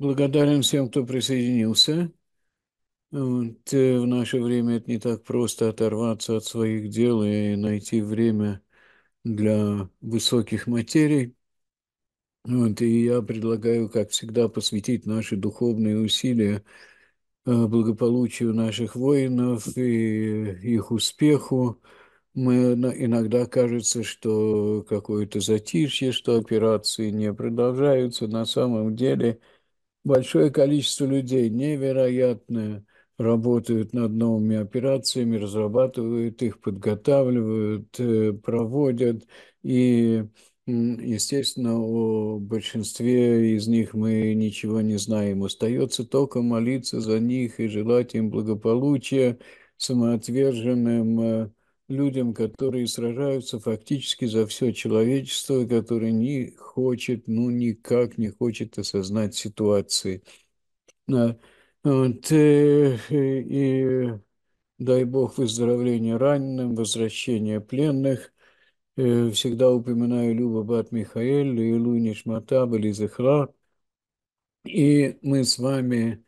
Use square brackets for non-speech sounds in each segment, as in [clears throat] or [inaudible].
Благодарен всем, кто присоединился. Вот, э, в наше время это не так просто оторваться от своих дел и найти время для высоких материй. Вот, и я предлагаю, как всегда, посвятить наши духовные усилия э, благополучию наших воинов и их успеху. Мы иногда кажется, что какое-то затишье, что операции не продолжаются. На самом деле – большое количество людей, невероятное, работают над новыми операциями, разрабатывают их, подготавливают, э, проводят. И, естественно, о большинстве из них мы ничего не знаем. Остается только молиться за них и желать им благополучия, самоотверженным э, людям, которые сражаются фактически за все человечество, которые не хочет, ну никак не хочет осознать ситуации. А, вот, э, э, и, дай бог выздоровления раненым, возвращения пленных. Э, всегда упоминаю Люба Бат Михаэль, Лилу Нишмата, Бализахра. И мы с вами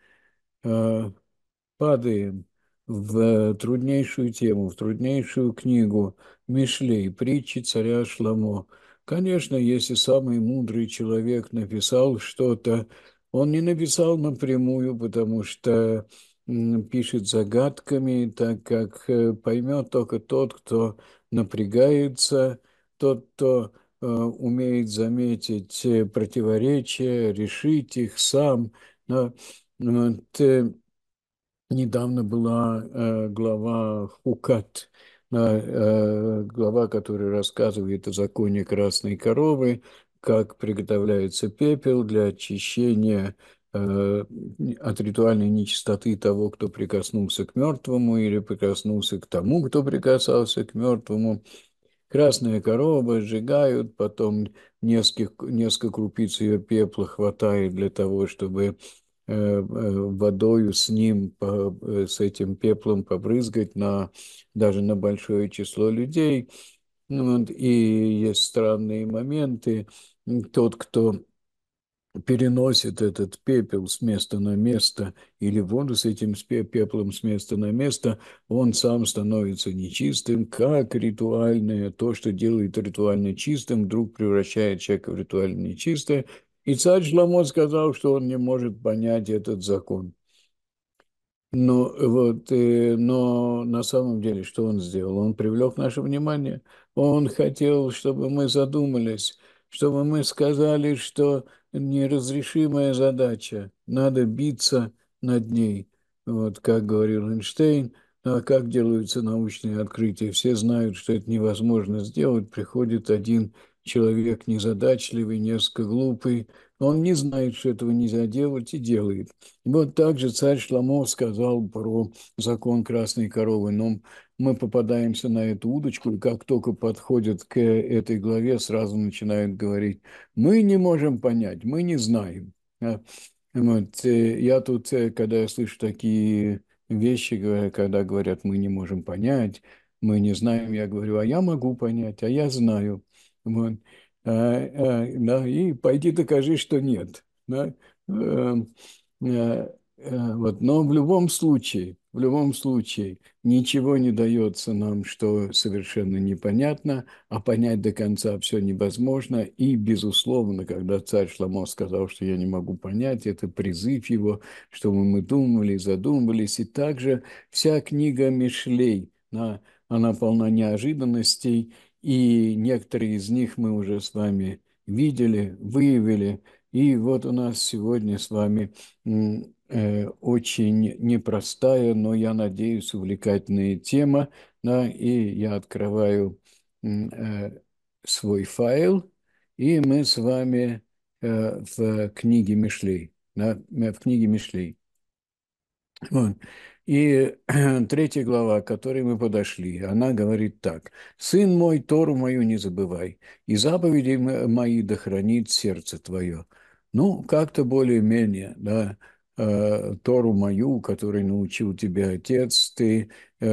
а, падаем – в труднейшую тему, в труднейшую книгу Мишлей, притчи царя Шламо. Конечно, если самый мудрый человек написал что-то, он не написал напрямую, потому что пишет загадками, так как э, поймет только тот, кто напрягается, тот, кто э, умеет заметить э, противоречия, решить их сам. Но, вот, Недавно была э, глава Хукат, э, э, глава, которая рассказывает о законе красной коровы, как приготовляется пепел для очищения э, от ритуальной нечистоты того, кто прикоснулся к мертвому или прикоснулся к тому, кто прикасался к мертвому. Красная корова сжигают, потом несколько, несколько крупиц ее пепла хватает для того, чтобы Э, э, водою с ним, э, с этим пеплом побрызгать на, даже на большое число людей. Ну вот, и есть странные моменты. Тот, кто переносит этот пепел с места на место или воду с этим пеплом с места на место, он сам становится нечистым, как ритуальное, то, что делает ритуально чистым, вдруг превращает человека в ритуально нечистое, и царь Шламот сказал, что он не может понять этот закон. Но, вот, э, но на самом деле, что он сделал? Он привлек наше внимание. Он хотел, чтобы мы задумались, чтобы мы сказали, что неразрешимая задача, надо биться над ней. Вот как говорил Эйнштейн, а как делаются научные открытия? Все знают, что это невозможно сделать, приходит один человек незадачливый, несколько глупый, он не знает, что этого нельзя делать, и делает. И вот же царь Шламов сказал про закон красной коровы, но ну, мы попадаемся на эту удочку, и как только подходят к этой главе, сразу начинают говорить, мы не можем понять, мы не знаем. А, вот, э, я тут, э, когда я слышу такие вещи, когда говорят, мы не можем понять, мы не знаем, я говорю, а я могу понять, а я знаю. Вот. А, а, да, и пойди докажи, что нет. Да? А, а, вот. Но в любом случае, в любом случае, ничего не дается нам, что совершенно непонятно, а понять до конца все невозможно. И, безусловно, когда царь Шламо сказал, что я не могу понять, это призыв его, чтобы мы думали, задумывались. И также вся книга Мишлей, она, она полна неожиданностей, и некоторые из них мы уже с вами видели, выявили. И вот у нас сегодня с вами э, очень непростая, но, я надеюсь, увлекательная тема. Да, и я открываю э, свой файл, и мы с вами э, в книге Мишлей. Да, в книге Мишлей. Вот. И [clears throat] третья глава, к которой мы подошли, она говорит так. «Сын мой, Тору мою не забывай, и заповеди мои да сердце твое». Ну, как-то более-менее, да, э, Тору мою, который научил тебя отец, ты э,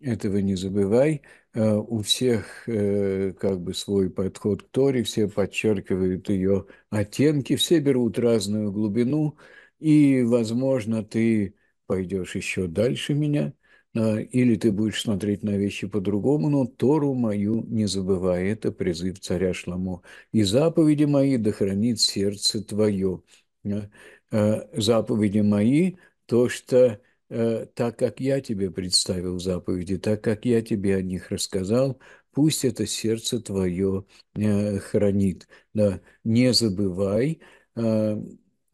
этого не забывай. Э, у всех э, как бы свой подход к Торе, все подчеркивают ее оттенки, все берут разную глубину, и, возможно, ты пойдешь еще дальше меня, а, или ты будешь смотреть на вещи по-другому, но Тору мою не забывай. Это призыв царя Шламо. И заповеди мои да хранит сердце твое. А, а, заповеди мои, то, что так как я тебе представил заповеди, так как я тебе о них рассказал, пусть это сердце твое хранит. Да, не забывай,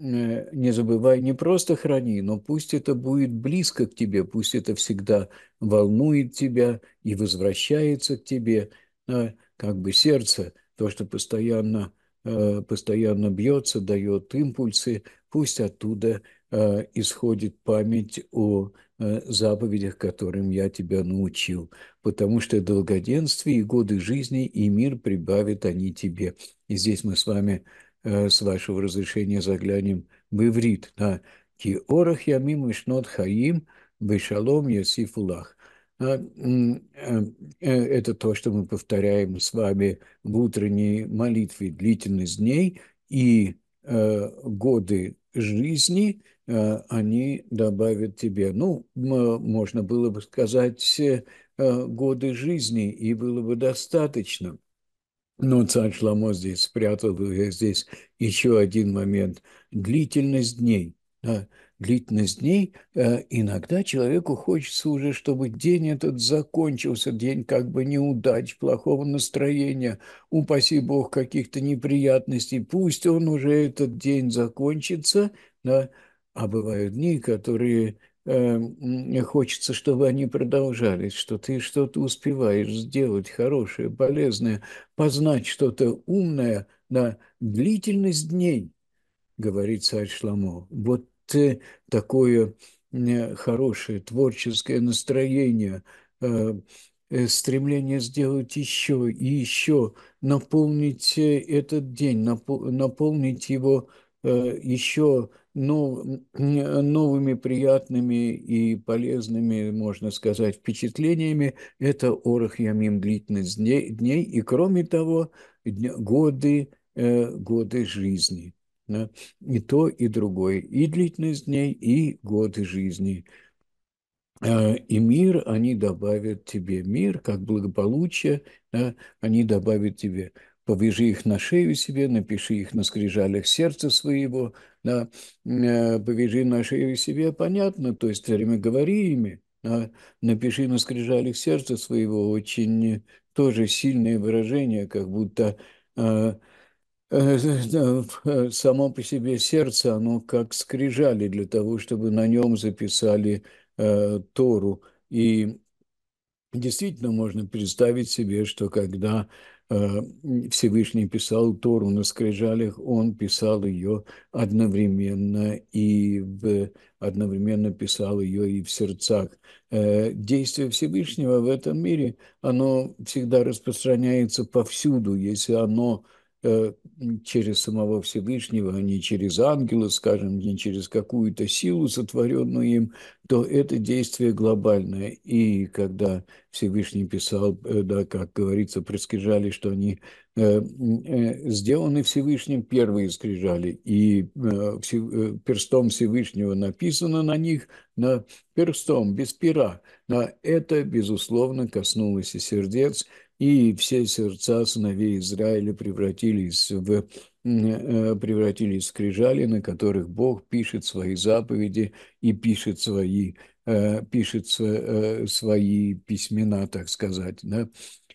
Э, не забывай, не просто храни, но пусть это будет близко к тебе, пусть это всегда волнует тебя и возвращается к тебе, как бы сердце, то, что постоянно, э, постоянно бьется, дает импульсы, пусть оттуда э, исходит память о заповедях, которым я тебя научил, потому что долгоденствие и годы жизни и мир прибавят они тебе. И здесь мы с вами Э, с вашего разрешения заглянем в иврит. Да. Ки орах ямим ишнот хаим бешалом ясифулах. А, э, э, это то, что мы повторяем с вами в утренней молитве длительность дней и годы жизни, они добавят тебе. Ну, можно было бы сказать годы жизни, и было бы достаточно. Но ну, царь Шламо здесь спрятал э, здесь еще один момент – длительность дней. Да? Длительность дней. Э, иногда человеку хочется уже, чтобы день этот закончился, день как бы неудач, плохого настроения, упаси бог каких-то неприятностей. Пусть он уже этот день закончится, да? а бывают дни, которые Эм, хочется, чтобы они продолжались, что ты что-то успеваешь сделать хорошее, полезное, познать что-то умное на длительность дней, говорит царь Шламо. Вот э, такое э, хорошее творческое настроение, э, стремление сделать еще и еще, наполнить этот день, наполнить его еще нов, новыми приятными и полезными, можно сказать, впечатлениями – это Орах Ямим, длительность дней, дней и, кроме того, дня, годы, э, годы жизни. Да? И то, и другое. И длительность дней, и годы жизни. Э, и мир они добавят тебе. Мир, как благополучие, да, они добавят тебе повяжи их на шею себе, напиши их на скрижалях сердца своего, да, э, повежи наши себе понятно, то есть время говори ими, да, напиши на скрижалях сердца своего, очень тоже сильное выражение, как будто э, э, само по себе сердце, оно как скрижали для того, чтобы на нем записали э, Тору. И действительно можно представить себе, что когда Э, Всевышний писал Тору на скрижалях, он писал ее одновременно и в, одновременно писал ее и в сердцах. Э, действие Всевышнего в этом мире, оно всегда распространяется повсюду, если оно Э, через самого Всевышнего, а не через ангела, скажем, не через какую-то силу, сотворенную им, то это действие глобальное. И когда Всевышний писал, э, да, как говорится, предскрижали, что они э, сделаны Всевышним, первые скрижали, и перстом Всевышнего написано на них, на перстом, без пера. На это, безусловно, коснулось и сердец, и все сердца сыновей Израиля превратились в э, превратились в скрижали, на которых Бог пишет свои заповеди и пишет свои, э, пишет э, свои письмена, так сказать. Да?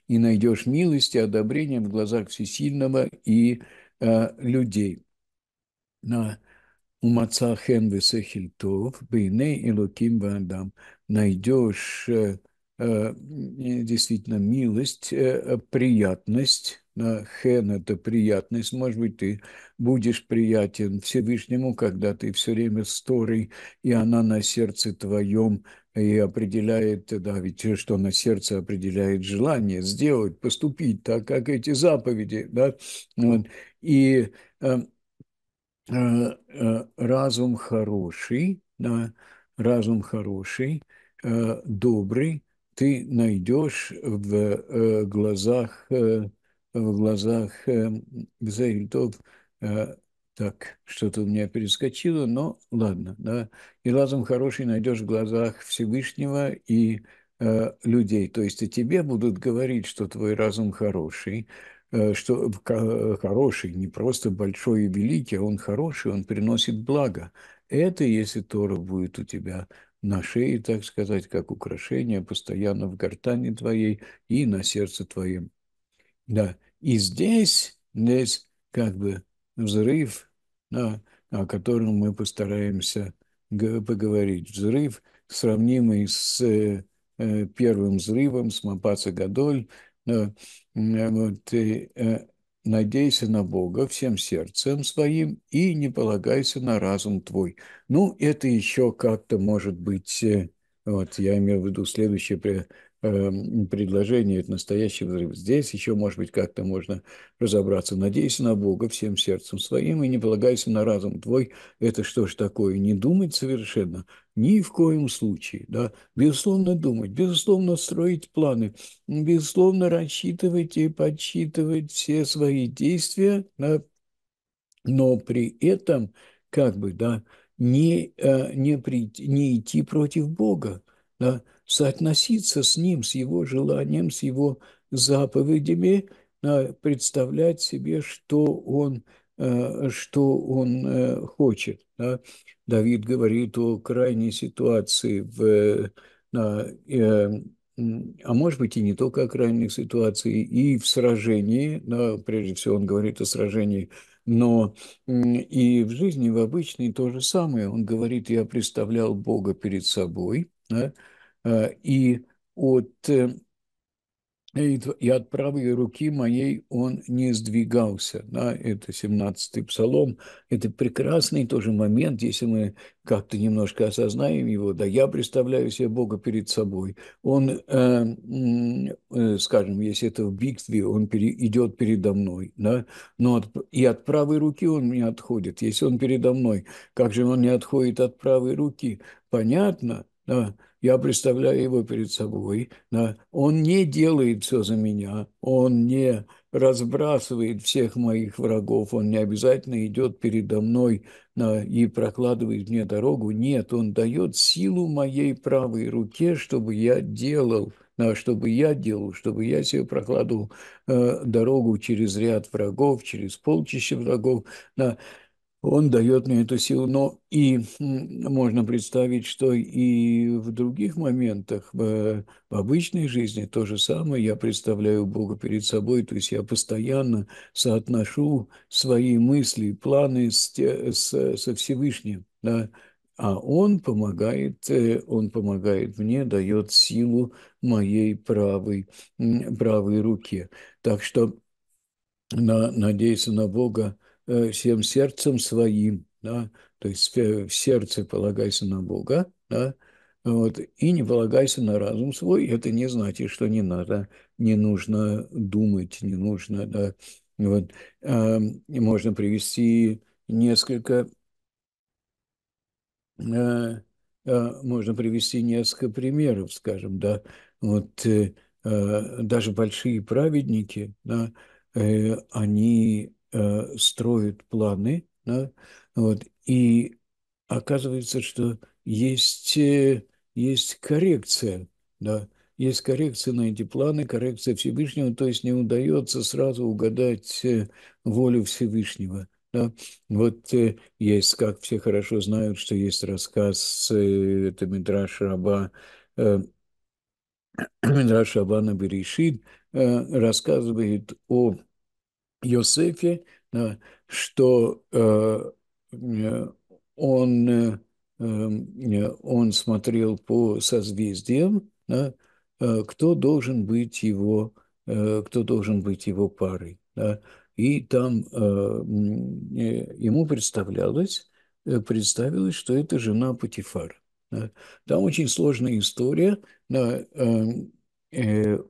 И найдешь милость и одобрение в глазах всесильного и людей. На Умаца Хенвеса Хильтов, и Элоким Вандам, найдешь Э, действительно милость, э, приятность, хен – это приятность. Может быть, ты будешь приятен Всевышнему, когда ты все время с Торой, и она на сердце твоем и определяет, да, ведь что на сердце определяет желание сделать, поступить так, как эти заповеди, да, вот. и эм, э, э, разум хороший, да, разум хороший, э, добрый, ты найдешь в э, глазах, э, в глазах Гзаильтов эм, э, так, что-то у меня перескочило, но ладно, да. И разум хороший найдешь в глазах Всевышнего и э, людей. То есть и тебе будут говорить, что твой разум хороший, э, что э, хороший, не просто большой и великий, а он хороший, он приносит благо. Это если Тора будет у тебя на шее, так сказать, как украшение, постоянно в гортане твоей и на сердце твоем. Да, и здесь, здесь как бы взрыв, да, о котором мы постараемся поговорить. Взрыв, сравнимый с э, э первым взрывом, с Мапаца Гадоль, да, вот, э, надейся на Бога всем сердцем своим и не полагайся на разум твой. Ну, это еще как-то может быть, э, вот я имею в виду следующее Эм, предложение – это настоящий взрыв. Здесь еще, может быть, как-то можно разобраться. Надейся на Бога всем сердцем своим и не полагайся на разум твой. Это что ж такое? Не думать совершенно? Ни в коем случае. Да? Безусловно, думать, безусловно, строить планы, безусловно, рассчитывать и подсчитывать все свои действия, да? но при этом как бы да, не, э, не, прийти, не идти против Бога. Да? соотноситься с ним, с его желанием, с его заповедями, а, представлять себе, что он, э, что он э, хочет. Давид говорит о крайней ситуации в э, а, а может быть и не только о крайних ситуациях, и в сражении, прежде всего он говорит о сражении, но и в жизни, в обычной то же самое. Он говорит, я представлял Бога перед собой, Э, и от, э, и от правой руки моей он не сдвигался. Да? Это 17-й псалом. Это прекрасный тоже момент, если мы как-то немножко осознаем его. Да, я представляю себе Бога перед собой. Он, эм, э, скажем, если это в битве, он пере, идет передо мной. Да? Но от, и от правой руки он не отходит. Если он передо мной, как же он не отходит от правой руки? Понятно, да? я представляю его перед собой. Он не делает все за меня, он не разбрасывает всех моих врагов, он не обязательно идет передо мной и прокладывает мне дорогу. Нет, он дает силу моей правой руке, чтобы я делал, чтобы я делал, чтобы я себе прокладывал э, дорогу через ряд врагов, через полчища врагов он дает мне эту силу. Но и можно представить, что и в других моментах, э, в обычной жизни то же самое. Я представляю Бога перед собой, то есть я постоянно соотношу свои мысли, планы с, с, со Всевышним. Да? А он помогает, э, он помогает мне, дает силу моей правой, правой руке. Так что на, надеяться на Бога Э, всем сердцем своим, да, то есть э, в сердце полагайся на Бога, да, вот, и не полагайся на разум свой. Это не значит, что не надо, не нужно думать, не нужно, да, вот. Эм, можно привести несколько, э, можно привести несколько примеров, скажем, да, вот даже большие праведники, да, они э, строит планы, да, вот, и оказывается, что есть, э, есть коррекция, да, есть коррекция на эти планы, коррекция Всевышнего, то есть не удается сразу угадать э, волю Всевышнего. Да? Вот э, есть, как все хорошо знают, что есть рассказ, это Мидраш Раба, [clears throat] Мидраш Раба Берешит рассказывает о Йосефе, э, что э, э, он, он смотрел по созвездиям, кто должен быть его, кто должен быть его парой. И там ему представлялось, представилось, что это жена Патифара. Там очень сложная история.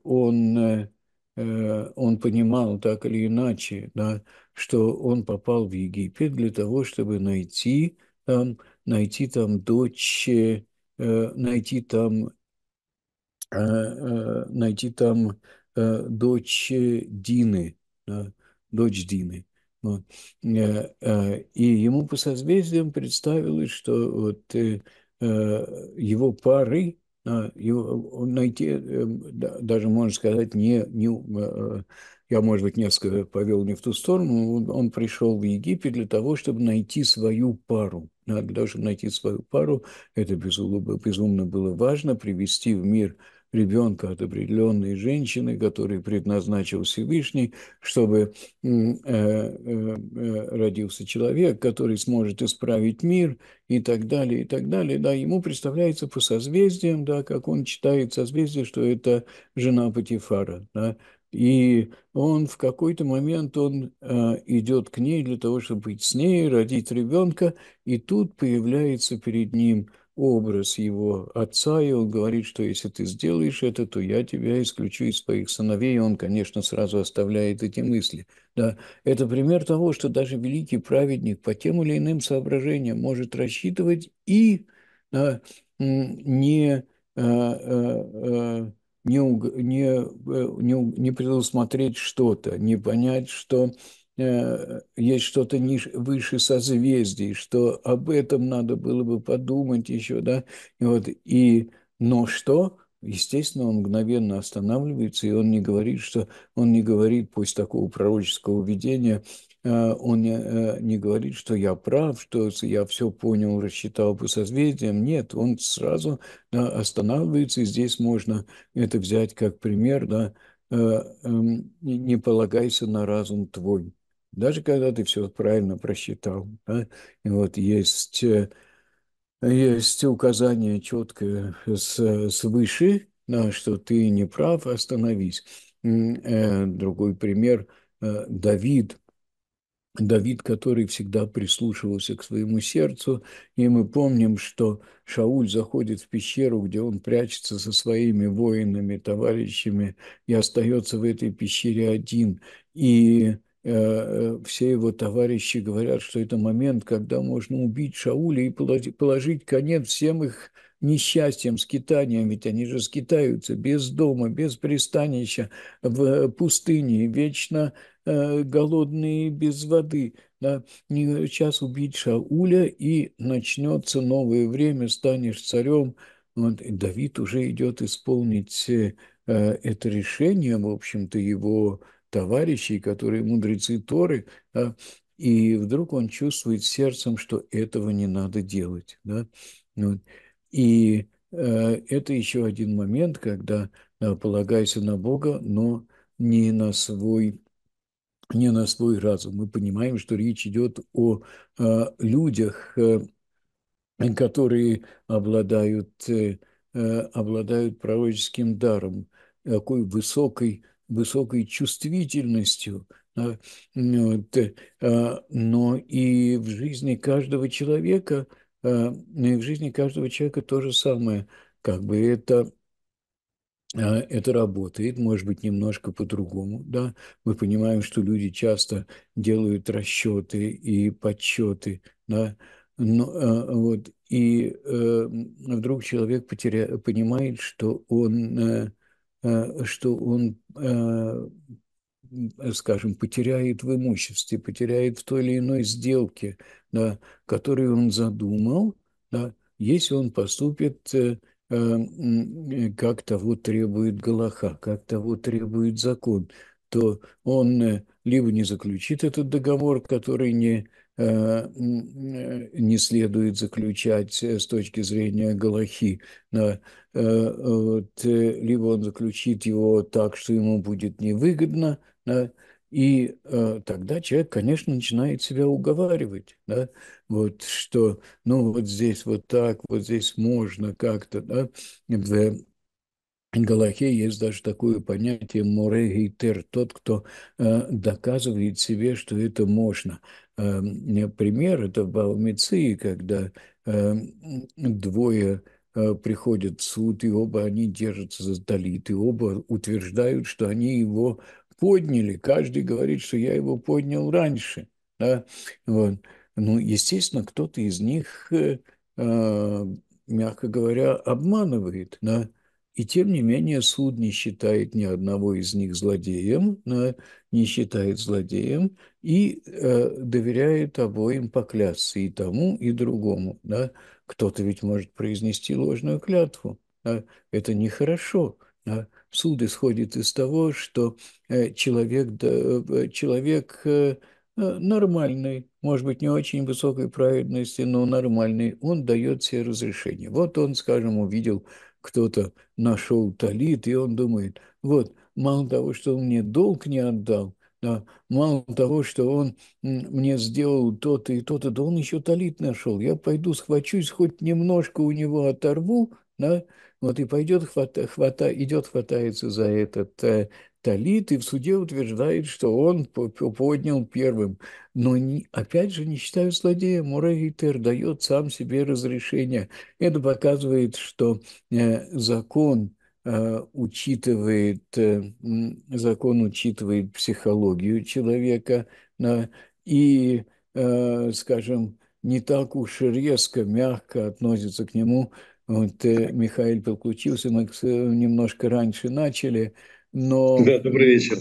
Он Э, он понимал так или иначе, да, что он попал в Египет для того, чтобы найти там, найти там дочь, э, э, найти там, найти там дочь Дины, да, дочь Дины. И ему по созвездиям представилось, что вот его пары а, найти, эм, даже можно сказать, не, не, э, я, может быть, несколько повел не в ту сторону, он, он пришел в Египет для того, чтобы найти свою пару. Для того, чтобы найти свою пару, это безумно, безумно было важно, привести в мир ребенка от определенной женщины, который предназначил Всевышний, чтобы э, э, э, родился человек, который сможет исправить мир и так далее, и так далее. Да, ему представляется по созвездиям, да, как он читает созвездие, что это жена Патифара, да, и он в какой-то момент он э, идет к ней для того, чтобы быть с ней, родить ребенка, и тут появляется перед ним – образ его отца, и он говорит, что если ты сделаешь это, то я тебя исключу из своих сыновей, и он, конечно, сразу оставляет эти мысли. Да? Это пример того, что даже великий праведник по тем или иным соображениям может рассчитывать и да, не, э, э, э, не, не, не, не предусмотреть что-то, не понять, что Э, есть что-то выше созвездий, что об этом надо было бы подумать еще, да, и вот, и, но что? Естественно, он мгновенно останавливается, и он не говорит, что он не говорит, пусть такого пророческого видения, э, он не, э, не говорит, что я прав, что я все понял, рассчитал по созвездиям. Нет, он сразу да, останавливается, и здесь можно это взять как пример, да, эм, не полагайся на разум твой даже когда ты все правильно просчитал. Да? И вот есть, э, есть указание четкое с, свыше, да, что ты не прав, остановись. Э, другой пример э, – Давид. Давид, который всегда прислушивался к своему сердцу, и мы помним, что Шауль заходит в пещеру, где он прячется со своими воинами, товарищами, и остается в этой пещере один. И Э, э, все его товарищи говорят, что это момент, когда можно убить Шауля и положить конец всем их несчастьям, скитаниям, ведь они же скитаются без дома, без пристанища, в э, пустыне, вечно голодные, без воды. Да? Сейчас убить Шауля, и начнется новое время, станешь царем. Вот, Давид уже идет исполнить это решение, в общем-то, его товарищей, которые мудрецы Торы, да, и вдруг он чувствует сердцем, что этого не надо делать. Да? Вот. И э, это еще один момент, когда э, полагайся на Бога, но не на свой не на свой разум. Мы понимаем, что речь идет о э, людях, э, которые обладают, э, э обладают пророческим даром, э, такой высокой высокой чувствительностью, а, а, но и в жизни каждого человека, а, ну, и в жизни каждого человека то же самое. Как бы это это работает, может быть, немножко по-другому. Да? Мы понимаем, что люди часто делают расчеты и подсчеты. Да? Но, вот, и э, вдруг человек потеря... понимает, что он э, Э, что он, э, скажем, потеряет в имуществе, потеряет в той или иной сделке, да, которую он задумал, да, если он поступит э, как того требует Галаха, как того требует закон, то он либо не заключит этот договор, который не Э, э, не следует заключать э, с точки зрения Галахи. Да. Вот, либо он заключит его так, что ему будет невыгодно, да, и тогда человек, конечно, начинает себя уговаривать, да, вот что, ну вот здесь вот так, вот здесь можно как-то, да, Галахе есть даже такое понятие «морегитер» – тот, кто э, доказывает себе, что это можно. Э, эм, пример – это в Балмиции, когда эм, э, двое приходят в суд, и оба они держатся за талит, и оба утверждают, что они его подняли. Каждый говорит, что я его поднял раньше. Да? Вот. Ну, естественно, кто-то из них, э, э, мягко говоря, обманывает. Да? И тем не менее суд не считает ни одного из них злодеем, не считает злодеем и э, доверяет обоим поклясться и тому, и другому. Да? Кто-то ведь может произнести ложную клятву. Да? Это нехорошо. Да? Суд исходит из того, что э, человек, да, э, человек э, э, нормальный, может быть, не очень высокой праведности, но нормальный, он дает себе разрешение. Вот он, скажем, увидел кто-то нашел талит, и он думает, вот, мало того, что он мне долг не отдал, да, мало того, что он мне сделал то-то и то-то, да он еще талит нашел. Я пойду схвачусь, хоть немножко у него оторву, да, вот и пойдет, хвата, хвата, идет, хватается за этот э, талит и в суде утверждает, что он поднял первым. Но не, опять же не считаю злодеем. Мурагитер дает сам себе разрешение. Это показывает, что э, закон э, учитывает э, закон учитывает психологию человека и, э, скажем, не так уж резко, мягко относится к нему. Вот Михаил подключился, мы немножко раньше начали но... Да, добрый вечер.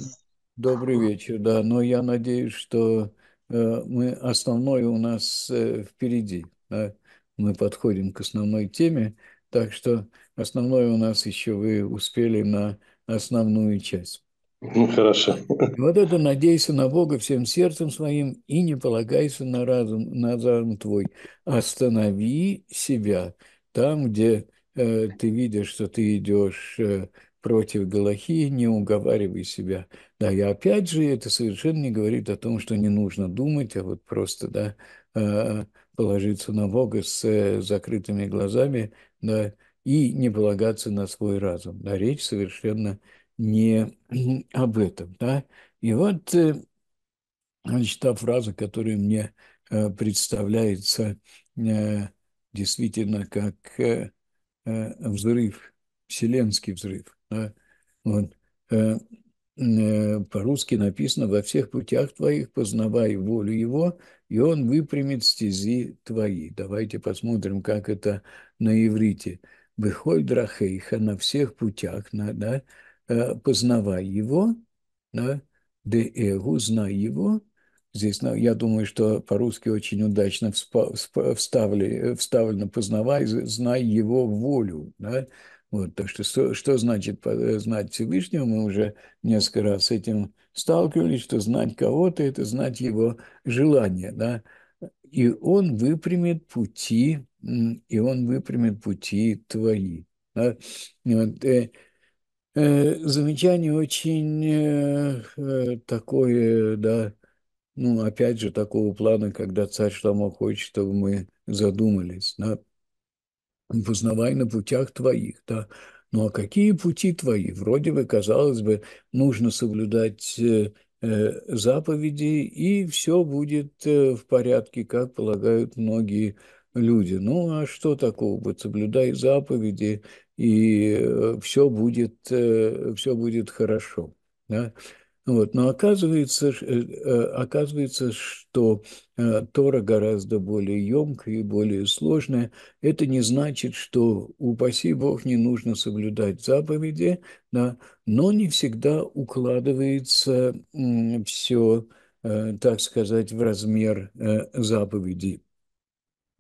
Добрый вечер, да. Но я надеюсь, что э, мы основное у нас э, впереди. Да? Мы подходим к основной теме, так что основное у нас еще вы успели на основную часть. Ну, хорошо. И [laughs] вот это «надейся на Бога всем сердцем своим и не полагайся на разум, на разум твой. Останови себя там, где э, ты видишь, что ты идешь э, против Галахи, не уговаривай себя. Да, и опять же, это совершенно не говорит о том, что не нужно думать, а вот просто, да, э, положиться на Бога с э, закрытыми глазами, да, и не полагаться на свой разум. Да, речь совершенно не [clears throat] об этом, да. И вот, э, значит, та фраза, которая мне представляется действительно как взрыв, вселенский взрыв – вот. Э, э, по-русски написано «Во всех путях твоих познавай волю его, и он выпрямит стези твои». Давайте посмотрим, как это на иврите. «Выхой драхейха» на всех путях, на, да, э, познавай его, да, де эгу, знай его, Здесь, ну, я думаю, что по-русски очень удачно вставли, вставлено «познавай, знай его волю». Да? Вот, так что, что, что значит э, знать Всевышнего, мы уже несколько раз с этим сталкивались, что знать кого-то – это знать его желание, да, и он выпрямит пути, и он выпрямит пути твои. Да? Вот, э, э, замечание очень э, э, такое, да, ну, опять же, такого плана, когда царь Шламо хочет, чтобы мы задумались, да, познавай на путях твоих, да. Ну а какие пути твои? Вроде бы, казалось бы, нужно соблюдать э, э, заповеди, и все будет э, в порядке, как полагают многие люди. Ну а что такого быть? Соблюдай заповеди, и все будет, все будет хорошо. Да? Вот. Но оказывается, э, э, оказывается, что э, Тора гораздо более емкая и более сложная. Это не значит, что, упаси Бог, не нужно соблюдать заповеди, да, но не всегда укладывается все, так сказать, в размер заповедей.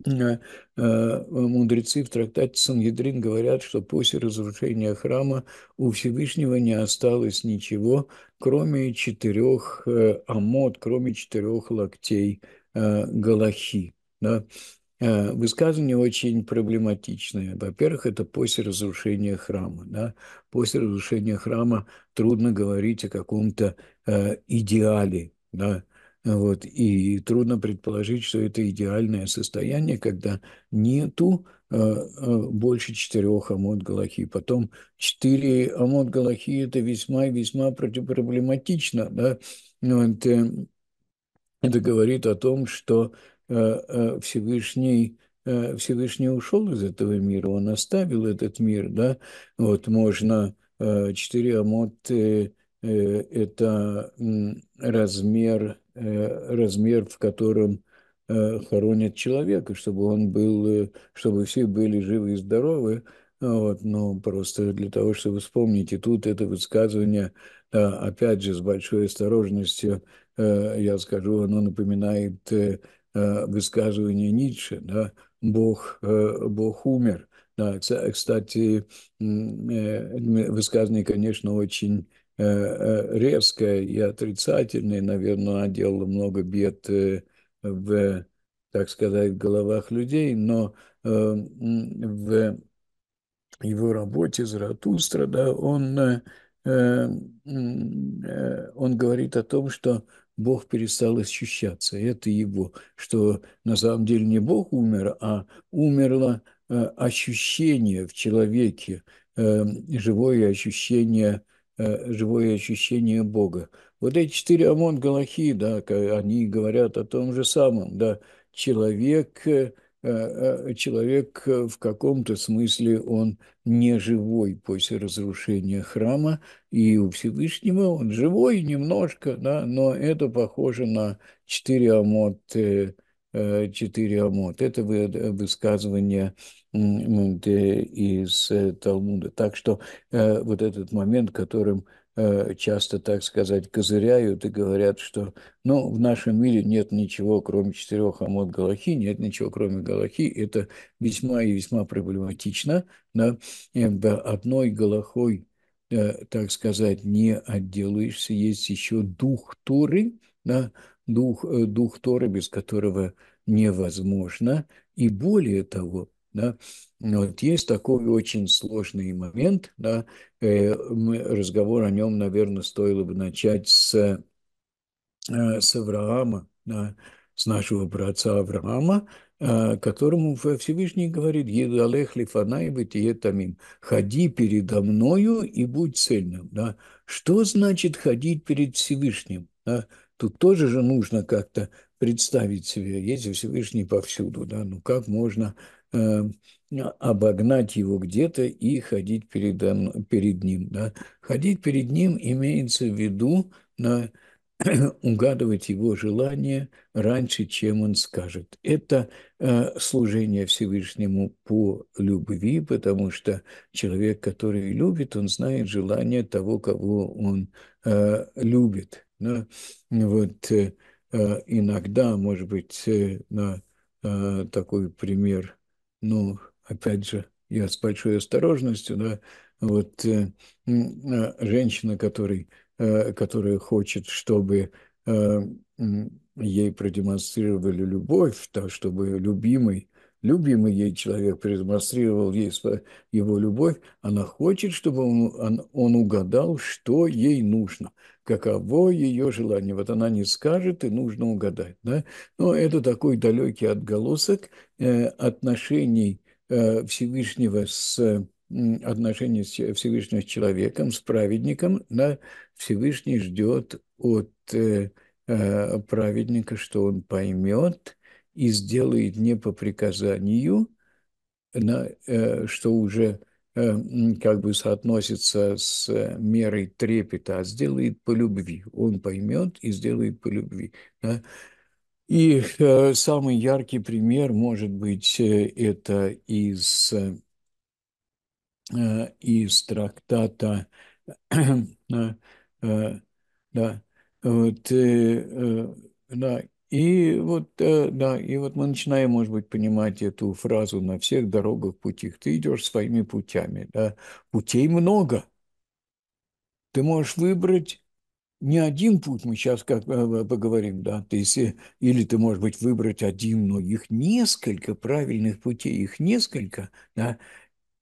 Э, э, мудрецы в трактате Сангедрин говорят, что после разрушения храма у Всевышнего не осталось ничего, кроме четырех э, амод, кроме четырех локтей галахи. Да? Высказывание очень проблематичное. Во-первых, это после разрушения храма. Да? После разрушения храма трудно говорить о каком-то идеале, да? Вот. И трудно предположить, что это идеальное состояние, когда нету э, э, больше четырех амод галахи. Потом четыре амод галахи – это весьма и весьма проблематично. Да? Вот, эм, это говорит о том, что э, Всевышний Всевышний ушел из этого мира, он оставил этот мир, да, вот можно четыре амот – это размер Э, размер, в котором э, хоронят человека, чтобы он был, э, чтобы все были живы и здоровы, вот, но ну, просто для того, чтобы вспомнить, и тут это высказывание, да, опять же, с большой осторожностью, э, я скажу, оно напоминает э, высказывание Ницше, да, «Бог, э, Бог умер». Да, кстати, высказывание, конечно, очень Э, э, резкое и отрицательное, наверное, она делала много бед э, в, так сказать, головах людей, но в его работе Заратустра, да, он, он говорит о том, что Бог перестал ощущаться, это его, что на самом деле не Бог умер, а умерло ощущение в человеке, живое ощущение Э, живое ощущение Бога. Вот эти четыре ОМОН Галахи, да, они говорят о том же самом, да, человек, э, э, человек в каком-то смысле он не живой после разрушения храма, и у Всевышнего он живой немножко, да, но это похоже на четыре ОМОД, четыре ОМОД. Это высказывание из э, Талмуда. Так что э, вот этот момент, которым э, часто, так сказать, козыряют и говорят, что ну, в нашем мире нет ничего, кроме четырех амод Галахи, нет ничего, кроме Галахи. Это весьма и весьма проблематично. Да? Одной Галахой, так сказать, не отделаешься. Есть еще дух Торы, да? дух, дух Торы, без которого невозможно. И более того, да? Вот есть такой очень сложный момент. Да? Э, мы, разговор о нем, наверное, стоило бы начать с, э, с Авраама, да? с нашего братца Авраама, э, которому Всевышний говорит, «Едалех лифанаевы тиетамим» – «Ходи передо мною и будь цельным». Да? Что значит ходить перед Всевышним? Да? Тут тоже же нужно как-то представить себе, если Всевышний повсюду, да, ну как можно Э, обогнать его где-то и ходить перед, перед ним. Да? Ходить перед ним имеется в виду на [clears throat] угадывать его желание раньше, чем он скажет. Это э, служение Всевышнему по любви, потому что человек, который любит, он знает желание того, кого он э, любит. Но Вот иногда, может быть, на такой пример ну, опять же, я с большой осторожностью, да, вот э, э женщина, который, э, которая хочет, чтобы э, ей продемонстрировали любовь, так, чтобы любимый любимый ей человек продемонстрировал ей его любовь, она хочет, чтобы он, он угадал, что ей нужно, каково ее желание. Вот она не скажет, и нужно угадать. Да? Но это такой далекий отголосок э, отношений э, Всевышнего с э, отношения Всевышнего с человеком, с праведником, да, Всевышний ждет от э, э праведника, что он поймет – и сделает не по приказанию, на, э, что уже э, как бы соотносится с э, мерой трепета, а сделает по любви. Он поймет и сделает по любви. Да? И э, самый яркий пример, может быть, э, это из, э, э из трактата [clears throat] да, вот, э, да, и вот, э, да, и вот мы начинаем, может быть, понимать эту фразу «на всех дорогах путях». Ты идешь своими путями, да. Путей много. Ты можешь выбрать не один путь, мы сейчас как э, поговорим, да, ты, если, э, или ты, можешь быть, выбрать один, но их несколько правильных путей, их несколько, да,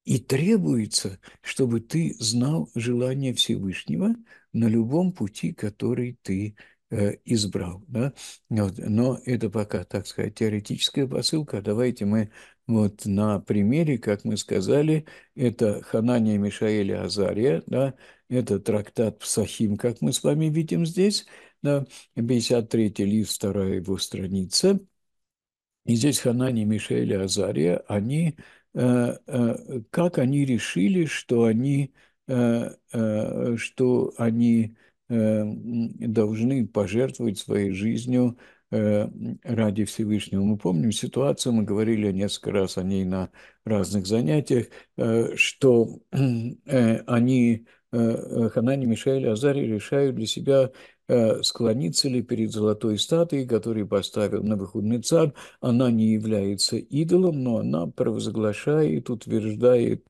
и требуется, чтобы ты знал желание Всевышнего на любом пути, который ты Э, избрал. Да? Вот. Но это пока, так сказать, теоретическая посылка. Давайте мы вот на примере, как мы сказали, это Ханания Мишаэля Азария, да, это трактат Псахим, как мы с вами видим здесь, да, 53 лист, вторая его страница. И здесь Ханания Мишаэля Азария, они, э, э, как они решили, что они, э, э, что они Э, должны пожертвовать своей жизнью э, ради Всевышнего. Мы помним ситуацию, мы говорили несколько раз о ней на разных занятиях, э, что [clears throat] они, Ханани, и Азари решают для себя склониться ли перед золотой статуей, которую поставил на выходный царь. Она не является идолом, но она провозглашает, утверждает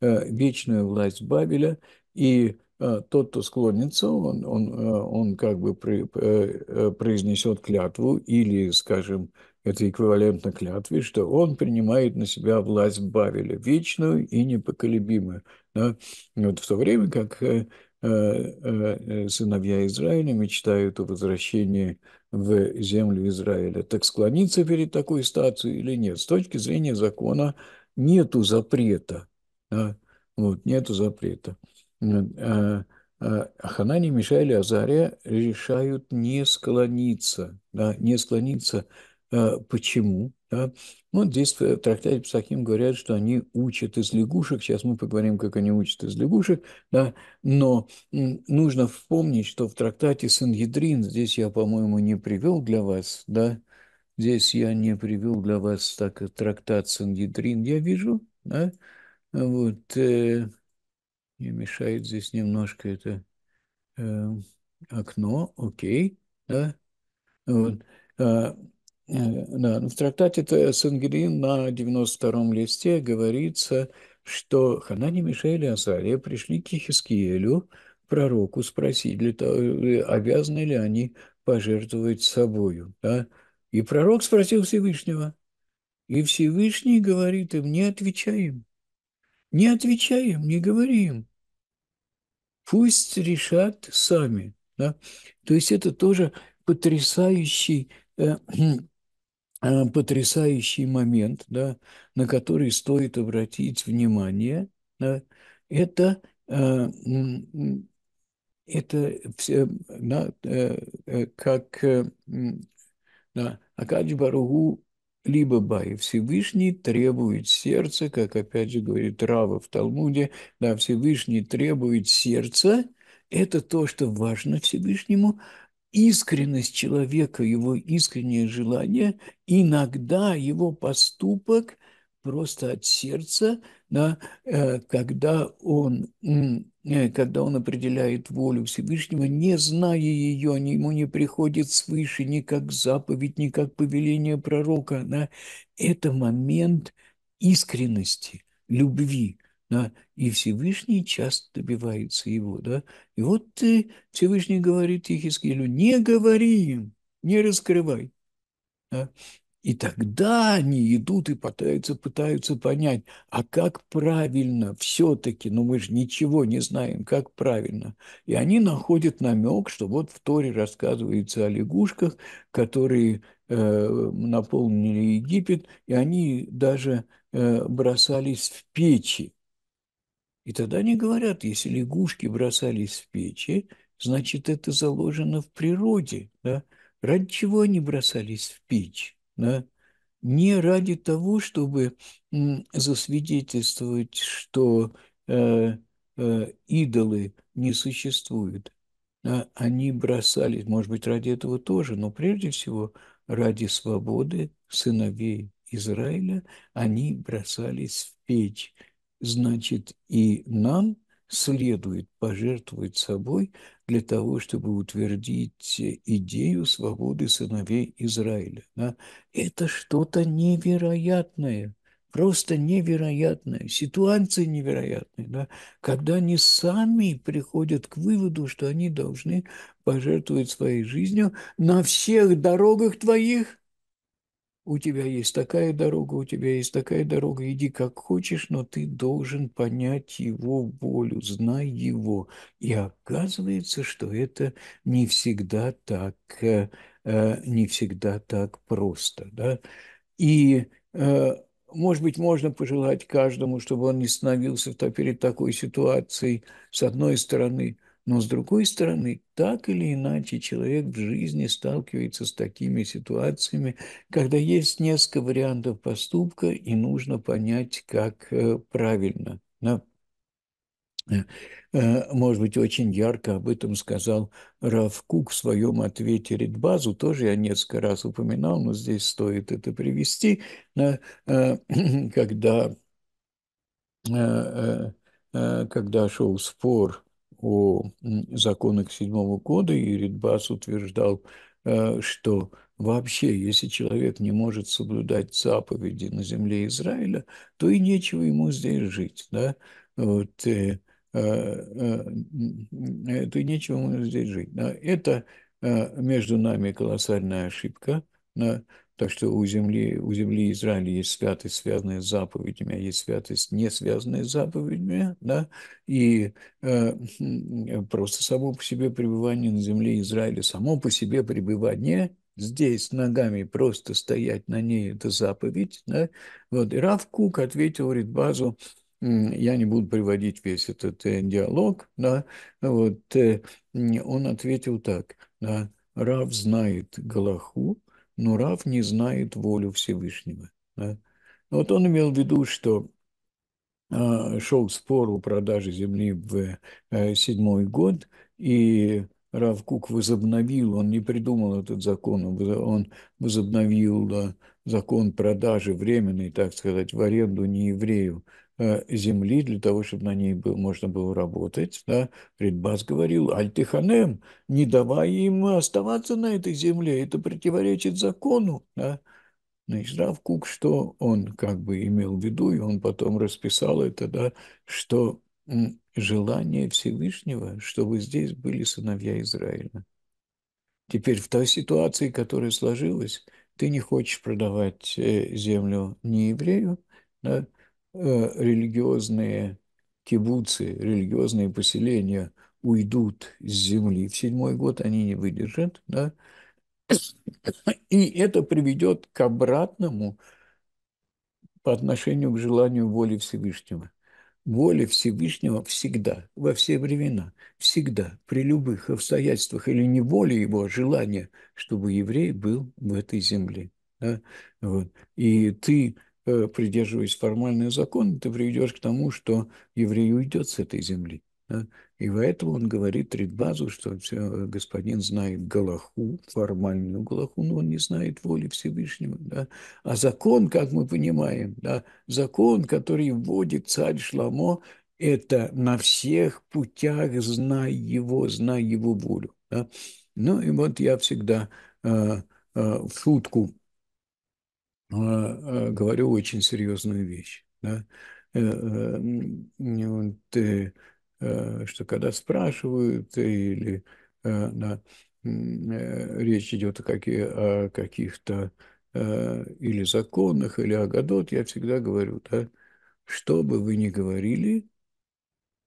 вечную власть Бабеля и Э, тот, кто склонится, он, он, э, он как бы при, э, произнесет клятву или, скажем, это эквивалентно клятве, что он принимает на себя власть Бавеля, вечную и непоколебимую. Да? Вот в то время как сыновья Израиля мечтают о возвращении в землю Израиля. Так склониться перед такой статуей или нет? С точки зрения закона нету запрета. Да? Вот, нету запрета. Э, э, Хананий, Мишаэль и Азария решают не склониться, да, не склониться. Э, почему? Да? Ну, здесь в трактате Псахим говорят, что они учат из лягушек. Сейчас мы поговорим, как они учат из лягушек. Да? Но нужно вспомнить, что в трактате Сангидрин, здесь я, по-моему, не привел для вас, да, здесь я не привел для вас так, трактат Сангидрин, я вижу, да, вот, э, мне мешает здесь немножко это э, окно, окей, да. Вот. А, э, да, ну, в трактате Сангелин на 92-м листе говорится, что Ханани, Мишель и Азария пришли к Хискиелю, пророку, спросить, для того, э, обязаны ли они пожертвовать собою. Да? И пророк спросил Всевышнего. И Всевышний говорит им, не отвечаем. Не отвечаем, не говорим. Пусть решат сами. Да? То есть это тоже потрясающий, э, хм, э, потрясающий момент, да, на который стоит обратить внимание. Да? Это, э, это все, да, э, э, как э, да, Акадж Баругу либо Бай Всевышний требует сердца, как опять же говорит Рава в Талмуде, да, Всевышний требует сердца, это то, что важно Всевышнему, искренность человека, его искреннее желание, иногда его поступок просто от сердца, да, э, когда, он, э, когда он определяет волю Всевышнего, не зная ее, ему не приходит свыше ни как заповедь, ни как повеление пророка. Да. Это момент искренности, любви, да, и Всевышний часто добивается его, да. И вот ты, Всевышний говорит Ихискелю, не говори им, не раскрывай. Да. И тогда они идут и пытаются, пытаются понять, а как правильно все-таки, но ну мы же ничего не знаем, как правильно. И они находят намек, что вот в Торе рассказывается о лягушках, которые э, наполнили Египет, и они даже э, бросались в печи. И тогда они говорят, если лягушки бросались в печи, значит, это заложено в природе. Да? Ради чего они бросались в печь? да, не ради того, чтобы засвидетельствовать, что э, э, идолы не существуют. Да, они бросались, может быть, ради этого тоже, но прежде всего ради свободы сыновей Израиля они бросались в печь. Значит, и нам следует пожертвовать собой – для того, чтобы утвердить идею свободы сыновей Израиля. Да? Это что-то невероятное, просто невероятное, ситуация невероятная, да? когда они сами приходят к выводу, что они должны пожертвовать своей жизнью на всех дорогах твоих – у тебя есть такая дорога, у тебя есть такая дорога, иди как хочешь, но ты должен понять его волю, знай его. И оказывается, что это не всегда так, э, э, не всегда так просто. Да? И, э, может быть, можно пожелать каждому, чтобы он не становился перед такой ситуацией, с одной стороны – но с другой стороны, так или иначе человек в жизни сталкивается с такими ситуациями, когда есть несколько вариантов поступка и нужно понять, как э, правильно. Э, э, может быть, очень ярко об этом сказал Рав Кук в своем ответе Ридбазу, тоже я несколько раз упоминал, но здесь стоит это привести, [clears throat] когда, когда шел спор о законах седьмого кода, и Ридбас утверждал, э, что вообще, если человек не может соблюдать заповеди на земле Израиля, то и нечего ему здесь жить, да, вот, э, э, э, то и нечего ему здесь жить. но Это э, между нами колоссальная ошибка, так что у земли, у земли Израиля есть святость, связанная с заповедями, а есть святость, не связанная с заповедями, да, и э, просто само по себе пребывание на земле Израиля, само по себе пребывание здесь ногами просто стоять на ней – это заповедь, да, вот, и Рав Кук ответил Ритбазу, я не буду приводить весь этот э, диалог, да, вот, э, он ответил так, да, Рав знает Галаху, но раб не знает волю Всевышнего. Да? Ну, вот он имел в виду, что а, шел спор о продаже земли в э, седьмой год, и Равкук возобновил, он не придумал этот закон, он возобновил закон продажи временной, так сказать, в аренду нееврею Э, земли для того, чтобы на ней был, можно было работать. Да? Ридбас говорил, альтиханем, не давай им оставаться на этой земле, это противоречит закону. Да? Значит, ну да, Кук, что он как бы имел в виду, и он потом расписал это, да, что желание Всевышнего, чтобы здесь были сыновья Израиля. Теперь в той ситуации, которая сложилась, ты не хочешь продавать э, землю не еврею, да, Э, религиозные кибуцы, религиозные поселения уйдут с земли. В седьмой год они не выдержат, да? И это приведет к обратному по отношению к желанию воли Всевышнего. Воля Всевышнего всегда, во все времена, всегда, при любых обстоятельствах, или не воля его, а желание, чтобы еврей был в этой земле. Да? Вот. И ты Э, придерживаясь формальных законов, ты приведешь к тому, что еврей уйдет с этой земли. Да? И поэтому он говорит Ридбазу, что все, господин знает Галаху, формальную Галаху, но он не знает воли Всевышнего. Да? А закон, как мы понимаем, да, закон, который вводит царь Шламо, это на всех путях знай его, знай его волю. Да? Ну и вот я всегда э, э, в шутку а, а, говорю очень серьезную вещь. Да? Э, э, э, что когда спрашивают, или да, речь идет о, о каких-то или законах, или о годот, я всегда говорю, да, что бы вы ни говорили,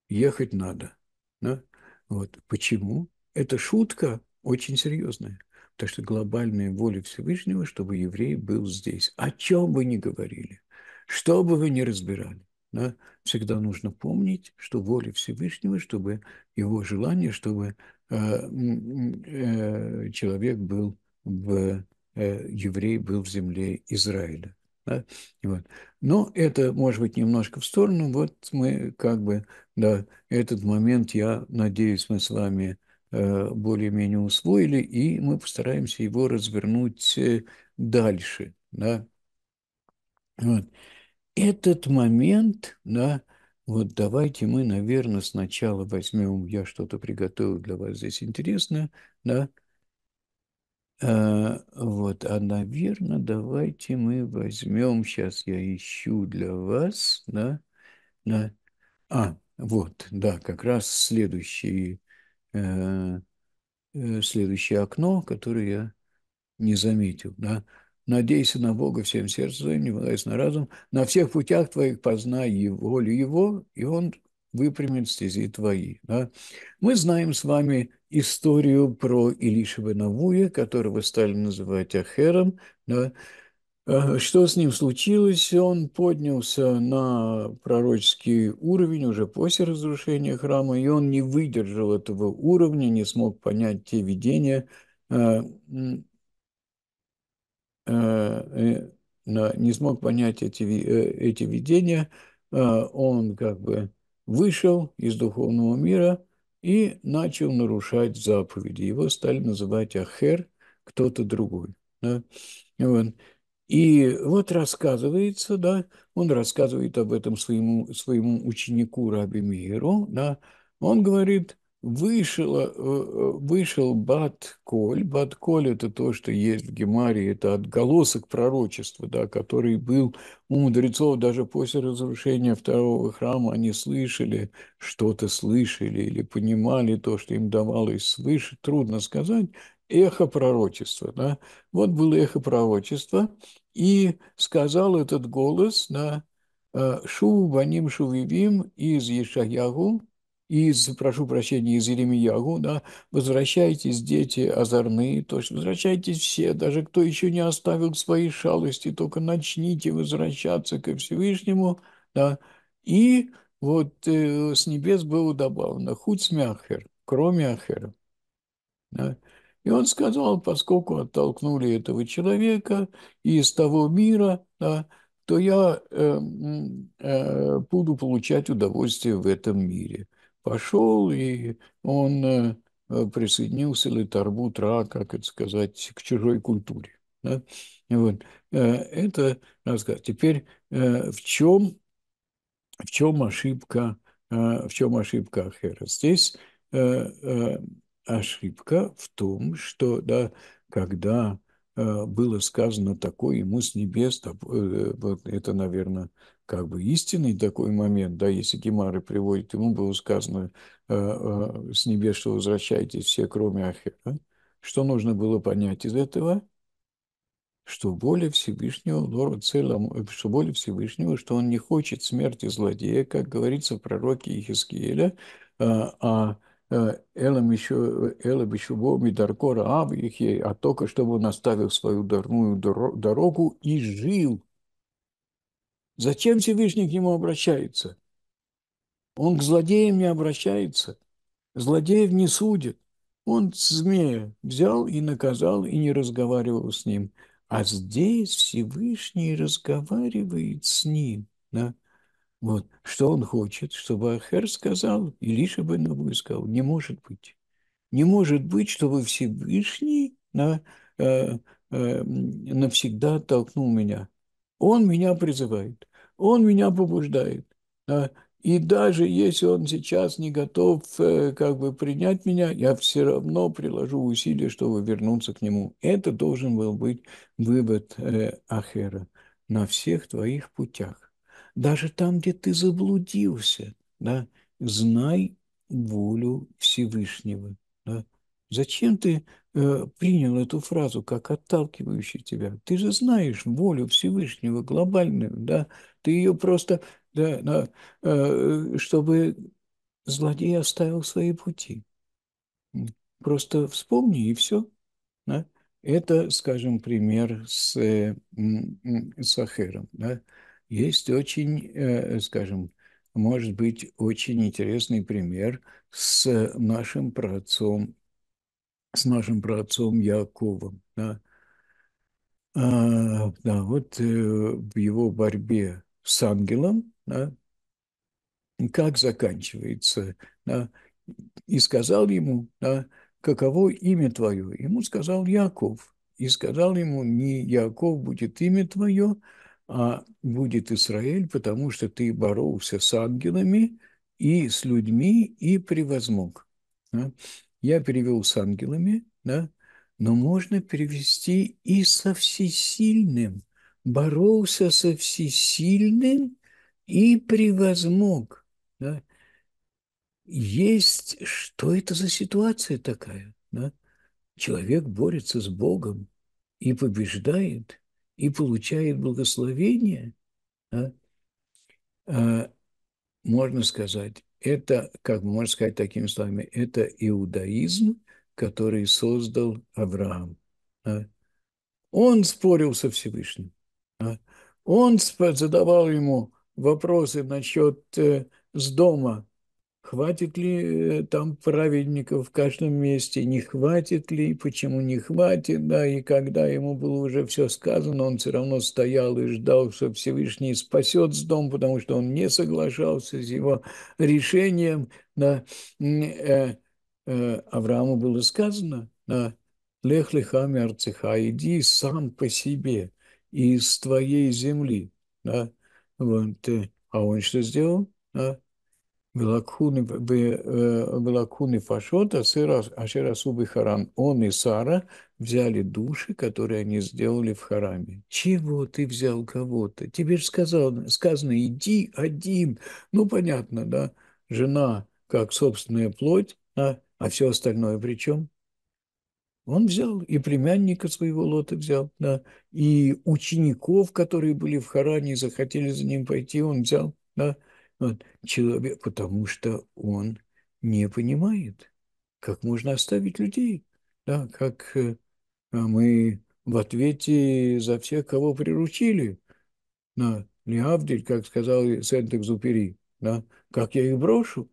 ехать надо. Да? Вот. Почему? Это шутка очень серьезная. Так что глобальная воля Всевышнего, чтобы еврей был здесь. О чем бы ни говорили, что бы вы ни разбирали. Да, всегда нужно помнить, что воля Всевышнего, чтобы его желание, чтобы э, э, человек был в э, еврей был в земле Израиля. Да? Вот. Но это, может быть, немножко в сторону. Вот мы как бы, да, этот момент, я надеюсь, мы с вами Э, более-менее усвоили, и мы постараемся его развернуть э, дальше. Да. Вот. Этот момент, да, вот давайте мы, наверное, сначала возьмем, я что-то приготовил для вас здесь интересное, да, а, вот, а, наверное, давайте мы возьмем, сейчас я ищу для вас, да, да, а, вот, да, как раз следующий Э, э, следующее окно, которое я не заметил. Да? Надейся на Бога всем сердцем не полагаясь на разум. На всех путях твоих познай его, волю его, и он выпрямит стези твои. Да? Мы знаем с вами историю про Илишева Навуя, которого стали называть Ахером, да? Что с ним случилось? Он поднялся на пророческий уровень уже после разрушения храма, и он не выдержал этого уровня, не смог понять те видения, э, э, э, не смог понять эти, эти видения. Он как бы вышел из духовного мира и начал нарушать заповеди. Его стали называть Ахер, кто-то другой. Да? И вот рассказывается, да, он рассказывает об этом своему, своему ученику Раби Миру, да, он говорит, вышел, э, э, вышел Бат-Коль, Бат-Коль – это то, что есть в Гемаре, это отголосок пророчества, да, который был у мудрецов даже после разрушения второго храма, они слышали, что-то слышали или понимали то, что им давалось свыше, трудно сказать, эхо пророчества. Да? Вот было эхо пророчества, и сказал этот голос на да, э, Шу Ваним Шувивим из Ешаягу, из, прошу прощения, из Иеремиягу, да, возвращайтесь, дети озорные, то есть возвращайтесь все, даже кто еще не оставил свои шалости, только начните возвращаться ко Всевышнему, да, и вот э, с небес было добавлено худ смяхер, кроме ахера. Да? И он сказал, поскольку оттолкнули этого человека из того мира, да, то я э, э, буду получать удовольствие в этом мире. Пошел, и он э, присоединился торбу Тра, как это сказать, к чужой культуре. Да? Вот. Э, это рассказ. Теперь э, в чем, в чем ошибка, э, в чем ошибка Ахера? Здесь ошибка в том, что да, когда э, было сказано такое ему с небес, э, вот это, наверное, как бы истинный такой момент, да, если Гемары приводит, ему было сказано э, с небес, что возвращайтесь все, кроме Ахера. Что нужно было понять из этого? Что более Всевышнего, Лора целом, что более Всевышнего, что он не хочет смерти злодея, как говорится в пророке Ихискииля, а, а Э, элам еще, э, элам еще Даркора Авихе, а только чтобы он оставил свою дурную дорогу и жил. Зачем Всевышний к нему обращается? Он к злодеям не обращается. Злодеев не судит. Он змея взял и наказал, и не разговаривал с ним. А здесь Всевышний разговаривает с ним. Да? Вот. Что он хочет, чтобы Ахер сказал, или чтобы Бен сказал, не может быть. Не может быть, чтобы Всевышний на, э, э, навсегда оттолкнул меня. Он меня призывает, он меня побуждает. Да? И даже если он сейчас не готов э, как бы принять меня, я все равно приложу усилия, чтобы вернуться к нему. Это должен был быть вывод э, Ахера на всех твоих путях даже там, где ты заблудился, да, знай волю Всевышнего. Да. Зачем ты э, принял эту фразу как отталкивающую тебя? Ты же знаешь волю Всевышнего глобальную, да? Ты ее просто, да, да, э, чтобы злодей оставил свои пути. Просто вспомни и все. Да? Это, скажем, пример с, э, с Да? Есть очень, э, скажем, может быть, очень интересный пример с нашим праотцом, с нашим праотцом Яковом. Да, а, да вот э, в его борьбе с ангелом, да, как заканчивается, да, и сказал ему, да, каково имя твое? Ему сказал Яков, и сказал ему, не Яков будет имя твое, а будет Израиль, потому что ты боролся с ангелами и с людьми и превозмог. Да? Я перевел с ангелами, да? но можно перевести и со всесильным. Боролся со всесильным и превозмог. Да? Есть, что это за ситуация такая? Да? Человек борется с Богом и побеждает – и получает благословение, а, а, можно сказать, это, как можно сказать такими словами, это иудаизм, который создал Авраам. А. Он спорил со Всевышним. А. Он задавал ему вопросы насчет э, с дома, Хватит ли э, там праведников в каждом месте, не хватит ли, почему не хватит, да, и когда ему было уже все сказано, он все равно стоял и ждал, что Всевышний спасет с дом, потому что он не соглашался с его решением, да, э, э, Аврааму было сказано, да, «Лех леха мерцеха, иди сам по себе из твоей земли». Да? Вот. А он что сделал? Да? Белакхуны Фашота, Ашерасубы Харам. Он и Сара взяли души, которые они сделали в Хараме. Чего ты взял кого-то? Тебе же сказано, сказано, иди один. Ну, понятно, да? Жена как собственная плоть, а, а все остальное при чем? Он взял и племянника своего Лота взял, да, и учеников, которые были в Харане захотели за ним пойти, он взял, да, вот, человек, потому что он не понимает, как можно оставить людей, да, как э, а мы в ответе за всех, кого приручили. Да, не Леавдель, как сказал Сент-Экзупери, да, как я их брошу,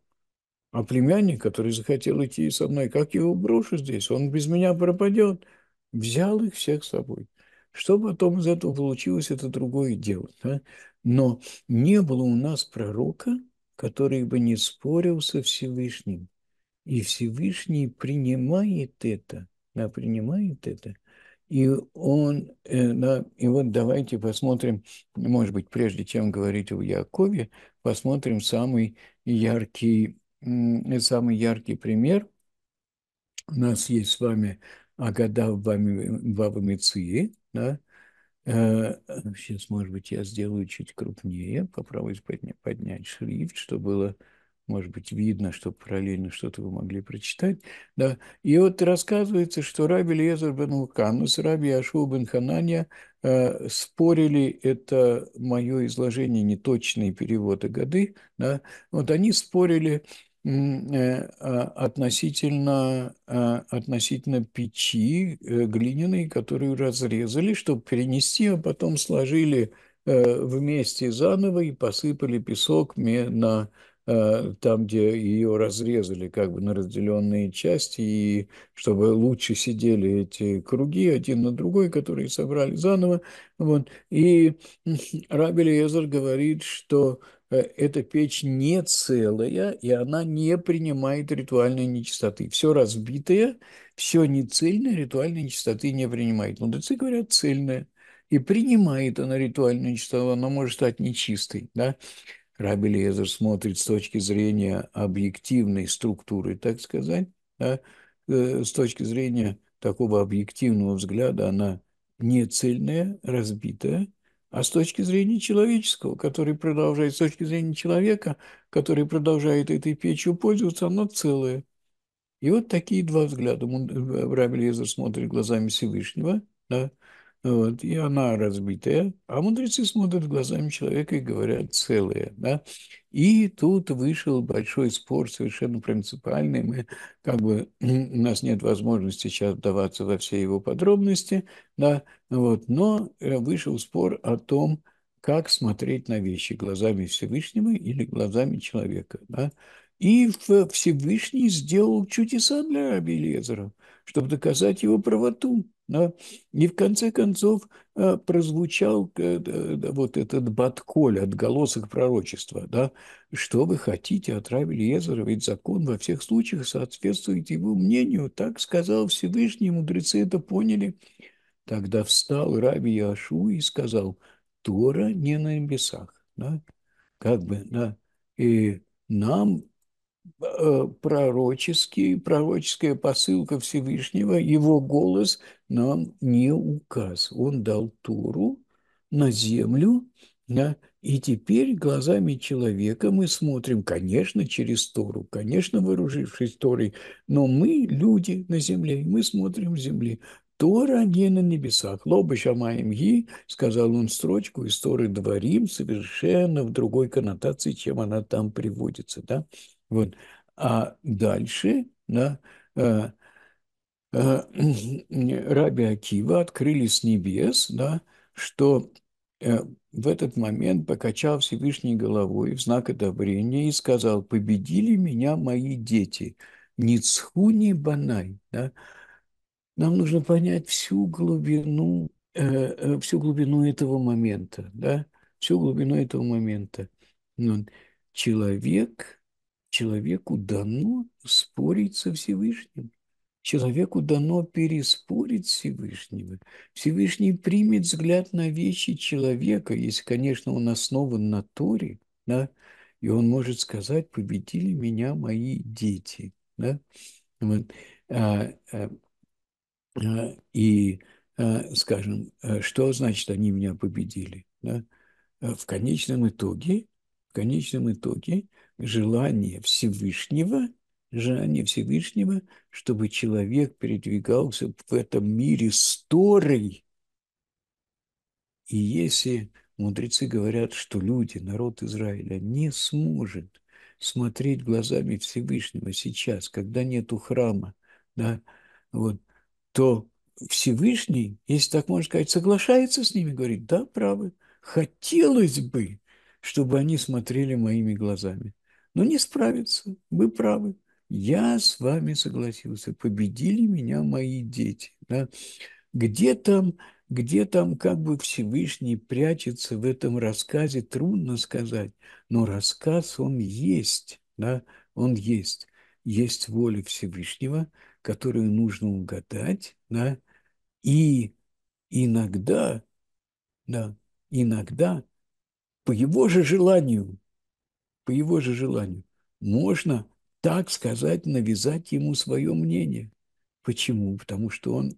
а племянник, который захотел идти со мной, как я его брошу здесь, он без меня пропадет. Взял их всех с собой. Что потом из этого получилось, это другое дело. Да? Но не было у нас пророка, который бы не спорил со Всевышним. И Всевышний принимает это, да, принимает это. И он, э, да, и вот давайте посмотрим, может быть, прежде чем говорить о Якове, посмотрим самый яркий, самый яркий пример. У нас есть с вами Агада в Бабамиции, да? Э, ну, сейчас, может быть, я сделаю чуть крупнее, попробую подня- поднять шрифт, чтобы было, может быть, видно, чтобы параллельно что-то вы могли прочитать. Да. И вот рассказывается, что Раби Лезер бен Лукану с Раби Ашуа бен Хананья э, спорили, это мое изложение, неточные переводы годы, да, вот они спорили, Э, а, относительно, а, относительно печи э, глиняной, которую разрезали, чтобы перенести, а потом сложили э, вместе заново и посыпали песок на там, где ее разрезали как бы на разделенные части, и чтобы лучше сидели эти круги один на другой, которые собрали заново. Вот. И [laughs] Раби Лезер говорит, что Э, эта печь не целая, и она не принимает ритуальной нечистоты. Все разбитое, все нецельное ритуальной нечистоты не принимает. Мудрецы говорят цельное. И принимает она ритуальную нечистоту, она может стать нечистой. Да? Раби Лезер смотрит с точки зрения объективной структуры, так сказать, да? Э, с точки зрения такого объективного взгляда она не цельная, разбитая – а с точки зрения человеческого, который продолжает, с точки зрения человека, который продолжает этой печью пользоваться, оно целое. И вот такие два взгляда. Рабель Езер смотрит глазами Всевышнего, да, вот, и она разбитая, а мудрецы смотрят глазами человека и говорят целые, да. И тут вышел большой спор, совершенно принципиальный. Мы, как бы, [clears throat] у нас нет возможности сейчас вдаваться во все его подробности, да, вот, но э, вышел спор о том, как смотреть на вещи глазами Всевышнего или глазами человека, да. И Всевышний сделал чудеса для Абелезера, чтобы доказать его правоту. И в конце концов э, прозвучал э, э, вот этот Батколь, отголосок пророчества, да, что вы хотите от Езера ведь закон во всех случаях соответствует его мнению, так сказал Всевышний, мудрецы это поняли. Тогда встал Раби Яшу и сказал, Тора не на небесах, да, как бы, да, и нам Э, пророческий, пророческая посылка Всевышнего, его голос нам не указ. Он дал Тору на землю, да, и теперь глазами человека мы смотрим, конечно, через Тору, конечно, вооружившись Торой, но мы люди на земле, мы смотрим с земли. Тора не на небесах. Лоба Шамаем Ги, сказал он строчку из Торы Дворим, совершенно в другой коннотации, чем она там приводится. Да? Вот. А дальше да, э, э, [clears throat] Раби Акива открыли с небес, да, что э, в этот момент покачал Всевышний головой в знак одобрения и сказал, «Победили меня мои дети, ни Банай». Да? Нам нужно понять всю глубину, э, э, всю глубину этого момента, да? всю глубину этого момента. Ну, человек Человеку дано спорить со Всевышним. Человеку дано переспорить Всевышнего. Всевышний примет взгляд на вещи человека, если, конечно, он основан на Торе, да, и он может сказать, победили меня мои дети. Да? Вот. А, а, а и, а, скажем, а, что значит, они меня победили? Да? А, в конечном итоге, в конечном итоге желание Всевышнего, желание Всевышнего, чтобы человек передвигался в этом мире с Торой. И если мудрецы говорят, что люди, народ Израиля, не сможет смотреть глазами Всевышнего сейчас, когда нету храма, да, вот, то Всевышний, если так можно сказать, соглашается с ними, говорит, да, правы, хотелось бы, чтобы они смотрели моими глазами но не справится. Вы правы. Я с вами согласился. Победили меня мои дети. Да? Где там, где там как бы Всевышний прячется в этом рассказе, трудно сказать. Но рассказ, он есть. Да? Он есть. Есть воля Всевышнего, которую нужно угадать. Да? И иногда, да, иногда по его же желанию – по его же желанию, можно, так сказать, навязать ему свое мнение. Почему? Потому что он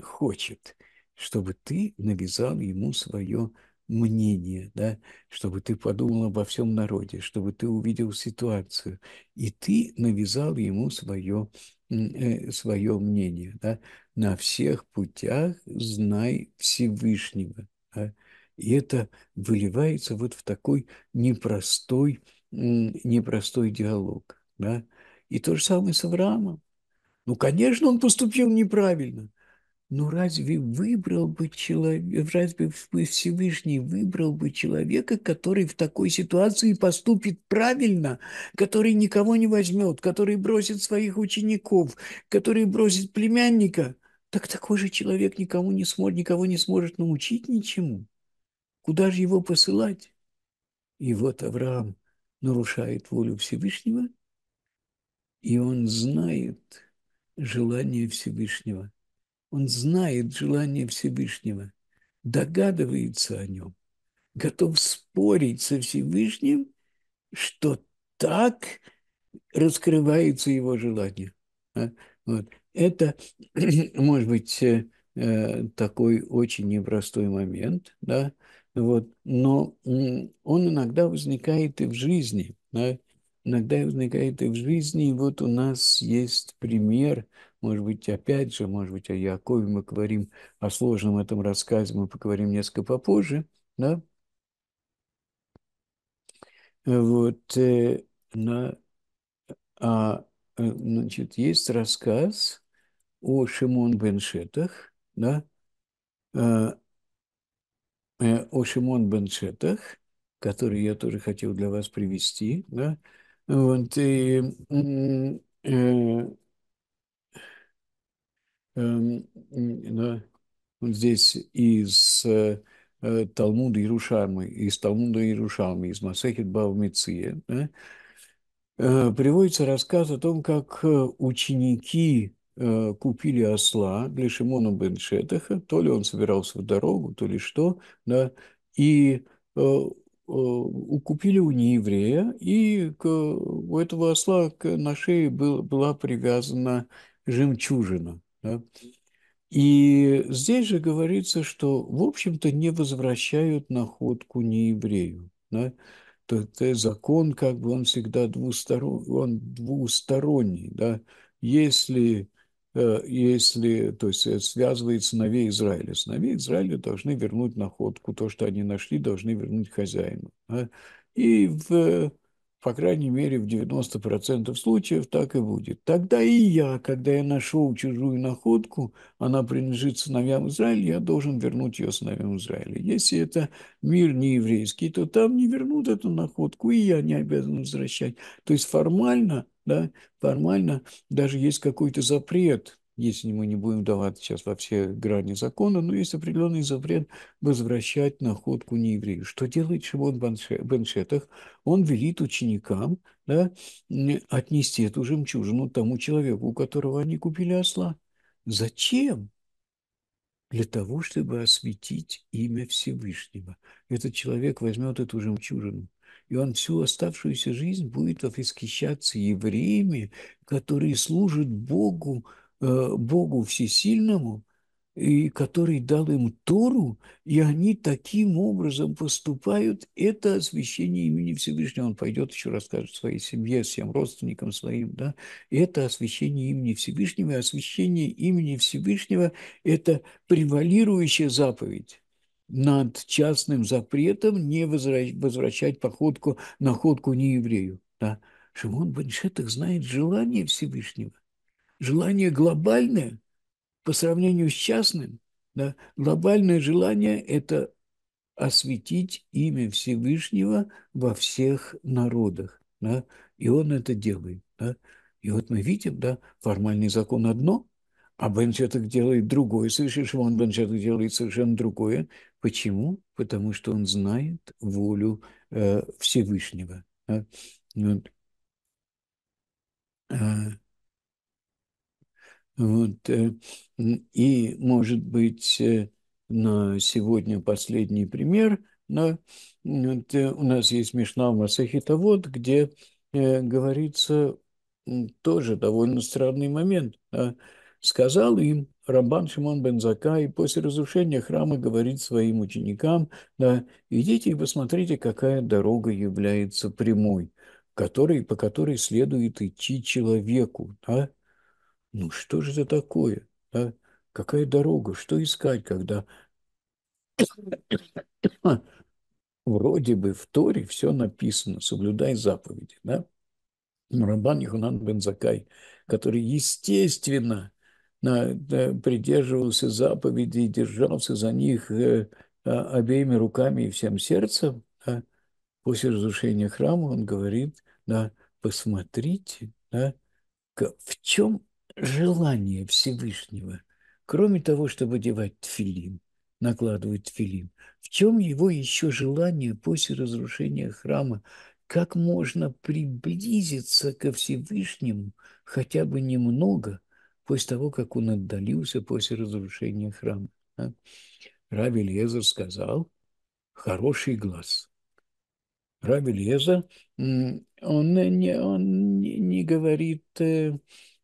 хочет, чтобы ты навязал ему свое мнение, да, чтобы ты подумал обо всем народе, чтобы ты увидел ситуацию, и ты навязал ему свое, э, свое мнение. Да. На всех путях знай Всевышнего. Да. И это выливается вот в такой непростой непростой диалог. Да? И то же самое с Авраамом. Ну, конечно, он поступил неправильно. Но разве выбрал бы человек, разве Всевышний выбрал бы человека, который в такой ситуации поступит правильно, который никого не возьмет, который бросит своих учеников, который бросит племянника? Так такой же человек никому не сможет, никого не сможет научить ничему. Куда же его посылать? И вот Авраам нарушает волю Всевышнего, и он знает желание Всевышнего. Он знает желание Всевышнего, догадывается о нем, готов спорить со Всевышним, что так раскрывается его желание. А, вот. Это, [clears throat] может быть, э, э, такой очень непростой момент, да, вот. Но он иногда возникает и в жизни. Да? Иногда возникает и в жизни. И вот у нас есть пример, может быть, опять же, может быть, о Якове мы говорим, о сложном этом рассказе мы поговорим несколько попозже. Да? Вот, э, на, а, э, значит, есть рассказ о Шимон Беншетах, да, а, Э, Ошимон Беншетах, который я тоже хотел для вас привести, да, вот, и, э, эм, да, вот здесь из э, э Талмуда Иерушалмы, из Талмуда Иерушалмы, из Масехит Бавмиция, да, э, приводится рассказ о том, как э, ученики Э, купили осла для Шимона бен Шетаха, то ли он собирался в дорогу, то ли что, да, и э, э, купили у нееврея, и к, у этого осла на шее был, была привязана жемчужина. Да? И здесь же говорится, что, в общем-то, не возвращают находку нееврею. Да? То, есть закон, как бы он всегда двусторон, он двусторонний. Да? Если Э, если, то есть э, связывает сыновей Израиля. Сыновей Израиля должны вернуть находку, то, что они нашли, должны вернуть хозяину. И, в, по крайней мере, в 90% случаев так и будет. Тогда и я, когда я нашел чужую находку, она принадлежит сыновьям Израиля, я должен вернуть ее сыновьям Израиля. Если это мир не еврейский, то там не вернут эту находку, и я не обязан возвращать. То есть формально да, формально даже есть какой-то запрет, если мы не будем давать сейчас во все грани закона, но есть определенный запрет возвращать находку нееврею. Что делает Шимон Беншетах? Он велит ученикам да, отнести эту жемчужину тому человеку, у которого они купили осла. Зачем? для того, чтобы осветить имя Всевышнего. Этот человек возьмет эту жемчужину, и он всю оставшуюся жизнь будет восхищаться евреями, которые служат Богу, э, Богу Всесильному, и который дал им Тору, и они таким образом поступают, это освящение имени Всевышнего. Он пойдет еще расскажет своей семье, всем родственникам своим, да, это освящение имени Всевышнего, и освящение имени Всевышнего – это превалирующая заповедь над частным запретом не возвращать походку, находку не еврею. Да? Шимон Баншетах знает желание Всевышнего. Желание глобальное по сравнению с частным. Да? Глобальное желание – это осветить имя Всевышнего во всех народах. Да? И он это делает. Да? И вот мы видим, да, формальный закон одно – а Бенчаток делает другое, совершенно он Бенчаток делает совершенно другое. Почему? Потому что он знает волю э, Всевышнего. А? Вот. А, вот, э, э и, может быть, э, на сегодня последний пример, но вот, э, у нас есть Мишна Масахитовод, где э, говорится тоже довольно странный момент. Да? сказал им Рамбан Шимон бен Закай после разрушения храма говорит своим ученикам, да, идите и посмотрите, какая дорога является прямой, который, по которой следует идти человеку. Да? Ну что же это такое? Да? Какая дорога? Что искать, когда а, вроде бы в Торе все написано, соблюдай заповеди. Да? Рамбан Юханан бен Закай, который, естественно, придерживался заповедей, держался за них э, а, обеими руками и всем сердцем, да, после разрушения храма он говорит, да, посмотрите, да, в чем желание Всевышнего, кроме того, чтобы одевать тфилин, накладывать тфилин, в чем его еще желание после разрушения храма, как можно приблизиться ко Всевышнему хотя бы немного – после того, как он отдалился после разрушения храма. Да? Раби Лезер сказал, хороший глаз. Раби Лезер, он, не, он не, говорит... Э,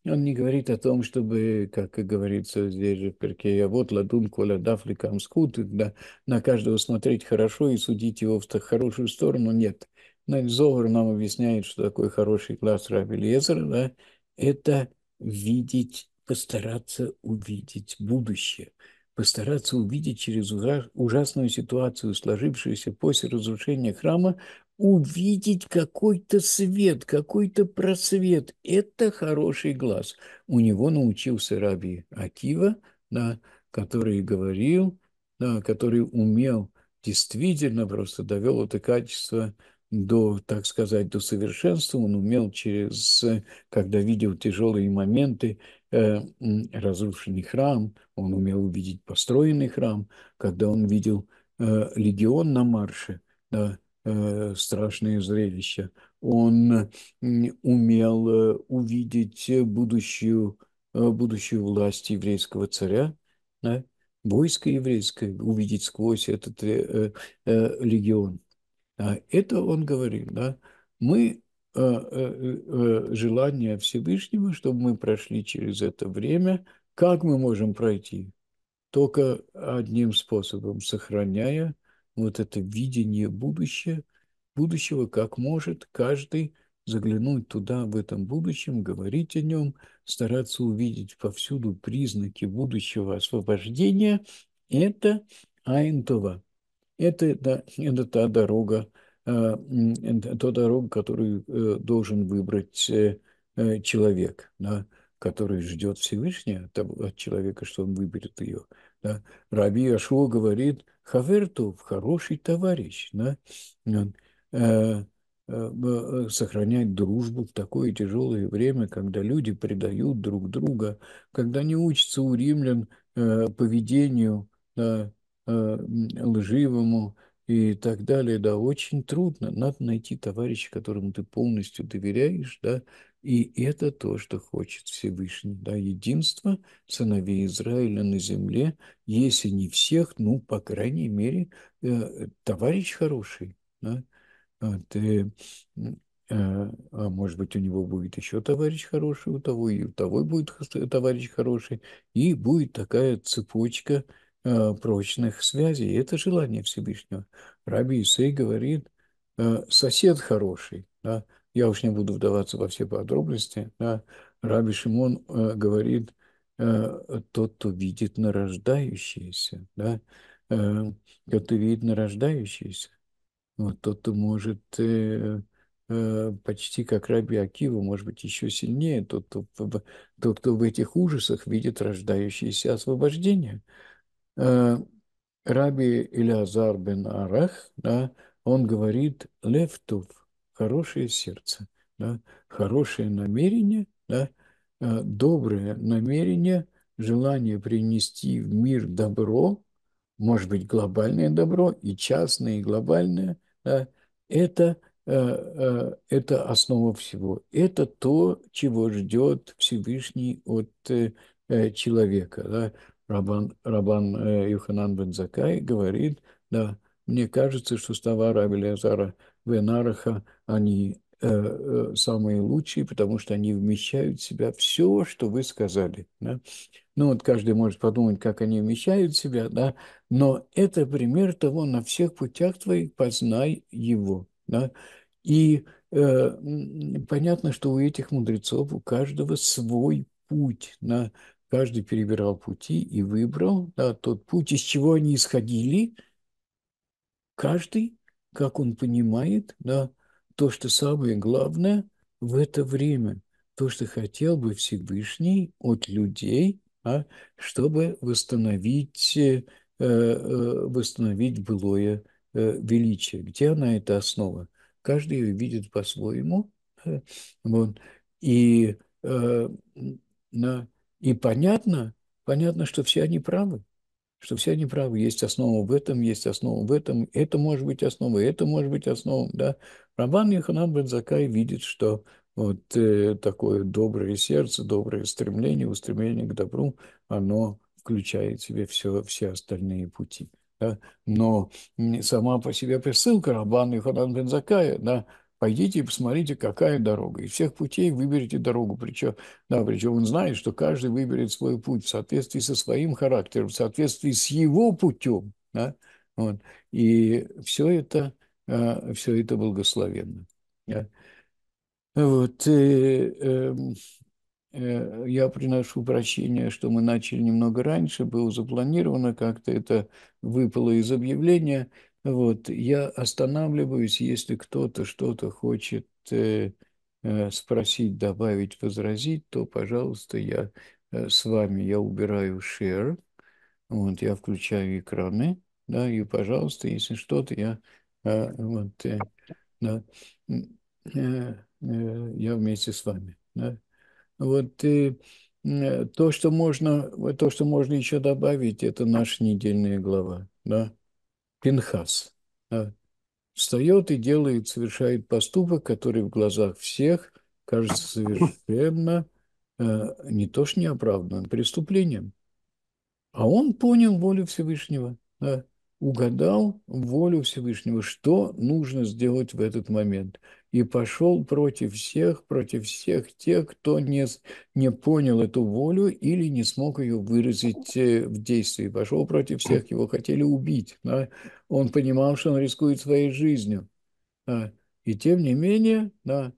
он не говорит о том, чтобы, как говорится здесь же в Перке, вот ладун коля дафли камскут, да, на каждого смотреть хорошо и судить его в хорошую сторону, нет. Зогар нам объясняет, что такой хороший класс Раби Лезера, да, это видеть постараться увидеть будущее, постараться увидеть через ужасную ситуацию, сложившуюся после разрушения храма, увидеть какой-то свет, какой-то просвет. Это хороший глаз. У него научился Раби Акива, да, который говорил, да, который умел, действительно просто довел это качество до, так сказать, до совершенства. Он умел через, когда видел тяжелые моменты, Э, разрушенный храм, он умел увидеть построенный храм, когда он видел э, легион на марше, да, э, страшное зрелище, он умел увидеть будущую, будущую власть еврейского царя, да, войско еврейское, увидеть сквозь этот легион. А это он говорил, да. Мы Э, э, э, желание Всевышнего, чтобы мы прошли через это время. Как мы можем пройти? Только одним способом, сохраняя вот это видение будущего, будущего, как может каждый заглянуть туда, в этом будущем, говорить о нем, стараться увидеть повсюду признаки будущего освобождения, это Айнтова. Это, да, это та дорога, Э, та дорогу, которую э, должен выбрать э, человек, да, который ждет Всевышнего от человека, что он выберет ее. Да. Раби Ашо говорит, Хавертов – хороший товарищ, да, сохранять дружбу в такое тяжелое время, когда люди предают друг друга, когда не учатся у римлян поведению да, лживому, и так далее, да, очень трудно. Надо найти товарища, которому ты полностью доверяешь, да, и это то, что хочет Всевышний, да, единство сыновей Израиля на земле, если не всех, ну, по крайней мере, э, товарищ хороший, да, а ты, э, а может быть, у него будет еще товарищ хороший, у того и у того будет товарищ хороший, и будет такая цепочка, Э, прочных связей. Это желание Всевышнего. Раби Исей говорит, э, сосед хороший, да, я уж не буду вдаваться во все подробности, да, Раби Шимон э, говорит, тот, кто видит нарождающиеся, да, тот, кто видит нарождающиеся. вот тот, кто может почти как Раби Акива, может быть, еще сильнее, тот, кто, тот, кто в этих ужасах видит рождающееся освобождение э, Раби Илиазар бен Арах, да, он говорит, левтув, хорошее сердце, да, хорошее намерение, да, э, доброе намерение, желание принести в мир добро, может быть, глобальное добро, и частное, и глобальное, да, это, э, э, это основа всего. Это то, чего ждет Всевышний от человека. Да? Рабан, Рабан э, Юханан бен Закай говорит, да, мне кажется, что слова Раби Леозара Венараха, они э, э, самые лучшие, потому что они вмещают в себя все, что вы сказали. Да? Ну, вот каждый может подумать, как они вмещают в себя, да, но это пример того, на всех путях твоих познай его. Да? И э, понятно, что у этих мудрецов, у каждого свой путь, на Каждый перебирал пути и выбрал да, тот путь, из чего они исходили. Каждый, как он понимает, да, то, что самое главное в это время, то, что хотел бы Всевышний от людей, а, чтобы восстановить, э, э, восстановить былое э, величие. Где она, эта основа? Каждый ее видит по-своему. Вот. И э, на и понятно, понятно, что все они правы, что все они правы. Есть основа в этом, есть основа в этом, это может быть основа, это может быть основа. Да? Рабан Яханан Бензакай видит, что вот э, такое доброе сердце, доброе стремление, устремление к добру, оно включает в себе все, все остальные пути. Да? Но сама по себе присылка Рабана Яханан Бензакая, да, пойдите и посмотрите, какая дорога. И всех путей выберите дорогу. Причем, да, причем он знает, что каждый выберет свой путь в соответствии со своим характером, в соответствии с его путем. Да? Вот. И все это, э, все это благословенно. Да? Вот. И, э, эм, э, я приношу прощение, что мы начали немного раньше, было запланировано, как-то это выпало из объявления – вот, я останавливаюсь, если кто-то что-то хочет э, э, спросить, добавить, возразить, то, пожалуйста, я э, с вами, я убираю share, вот, я включаю экраны, да, и, пожалуйста, если что-то, я, э, вот, э, да, э, э, я вместе с вами, да. Вот, э, э то, что можно, то, что можно еще добавить, это наша недельная глава, да. Пинхас да, встает и делает, совершает поступок, который в глазах всех кажется совершенно э, не то что неоправданным преступлением. А он понял волю Всевышнего, да, угадал волю Всевышнего, что нужно сделать в этот момент и пошел против всех, против всех тех, кто не, не понял эту волю или не смог ее выразить э, в действии. Пошел против всех, его хотели убить. Да? Он понимал, что он рискует своей жизнью. Да? И тем не менее, да,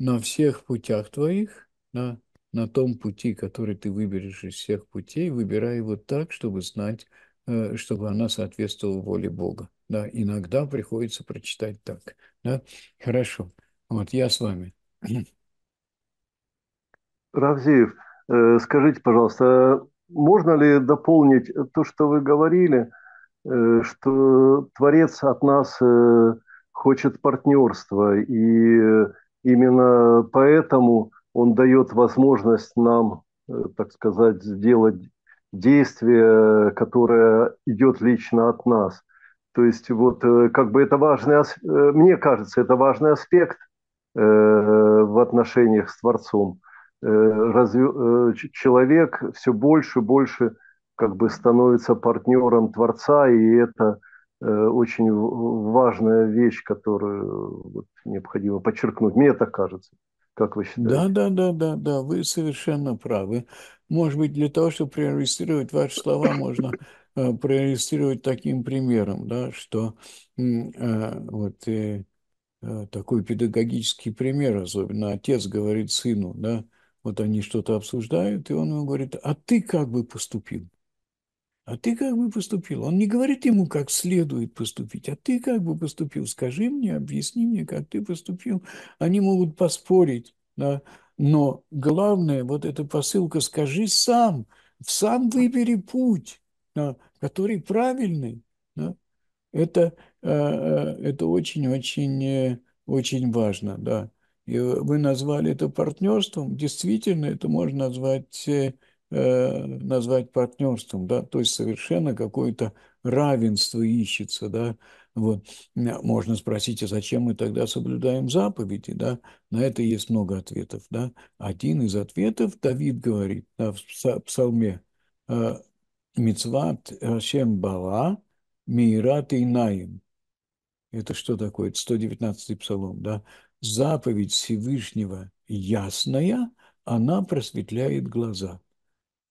на всех путях твоих, да, на том пути, который ты выберешь из всех путей, выбирай его так, чтобы знать, э, чтобы она соответствовала воле Бога. Да, иногда приходится прочитать так. Да? Хорошо. Вот, я с вами. [clears throat] Равзеев, э, скажите, пожалуйста, можно ли дополнить то, что вы говорили, э, что Творец от нас э, хочет партнерства, и именно поэтому он дает возможность нам, так сказать, сделать действие, которое идет лично от нас. То есть вот э, как бы это важный, э, мне кажется, это важный аспект э, в отношениях с Творцом. Разве, человек все больше и больше как бы становится партнером Творца, и это очень важная вещь, которую вот необходимо подчеркнуть. Мне так кажется. Как вы считаете? Да, да, да, да, да, вы совершенно правы. Может быть, для того, чтобы проиллюстрировать ваши слова, можно Э, проиллюстрировать таким примером, да, что э, вот э, такой педагогический пример, особенно отец говорит сыну, да, вот они что-то обсуждают, и он ему говорит, а ты как бы поступил? А ты как бы поступил? Он не говорит ему, как следует поступить, а ты как бы поступил? Скажи мне, объясни мне, как ты поступил. Они могут поспорить, да? но главное, вот эта посылка, скажи сам, сам выбери путь, который правильный. Да? Это, э, э, это очень-очень э, очень важно, да. И вы назвали это партнерством. Действительно, это можно назвать, назвать партнерством, да, то есть совершенно какое-то равенство ищется, да. Вот. Можно спросить, а зачем мы тогда соблюдаем заповеди, да? На это есть много ответов, да. Один из ответов Давид говорит да, в псалме, Мицват Рашем э, Бара Мират Инаим. Это что такое? Это 119-й псалом, да? Заповедь Всевышнего ясная, она просветляет глаза.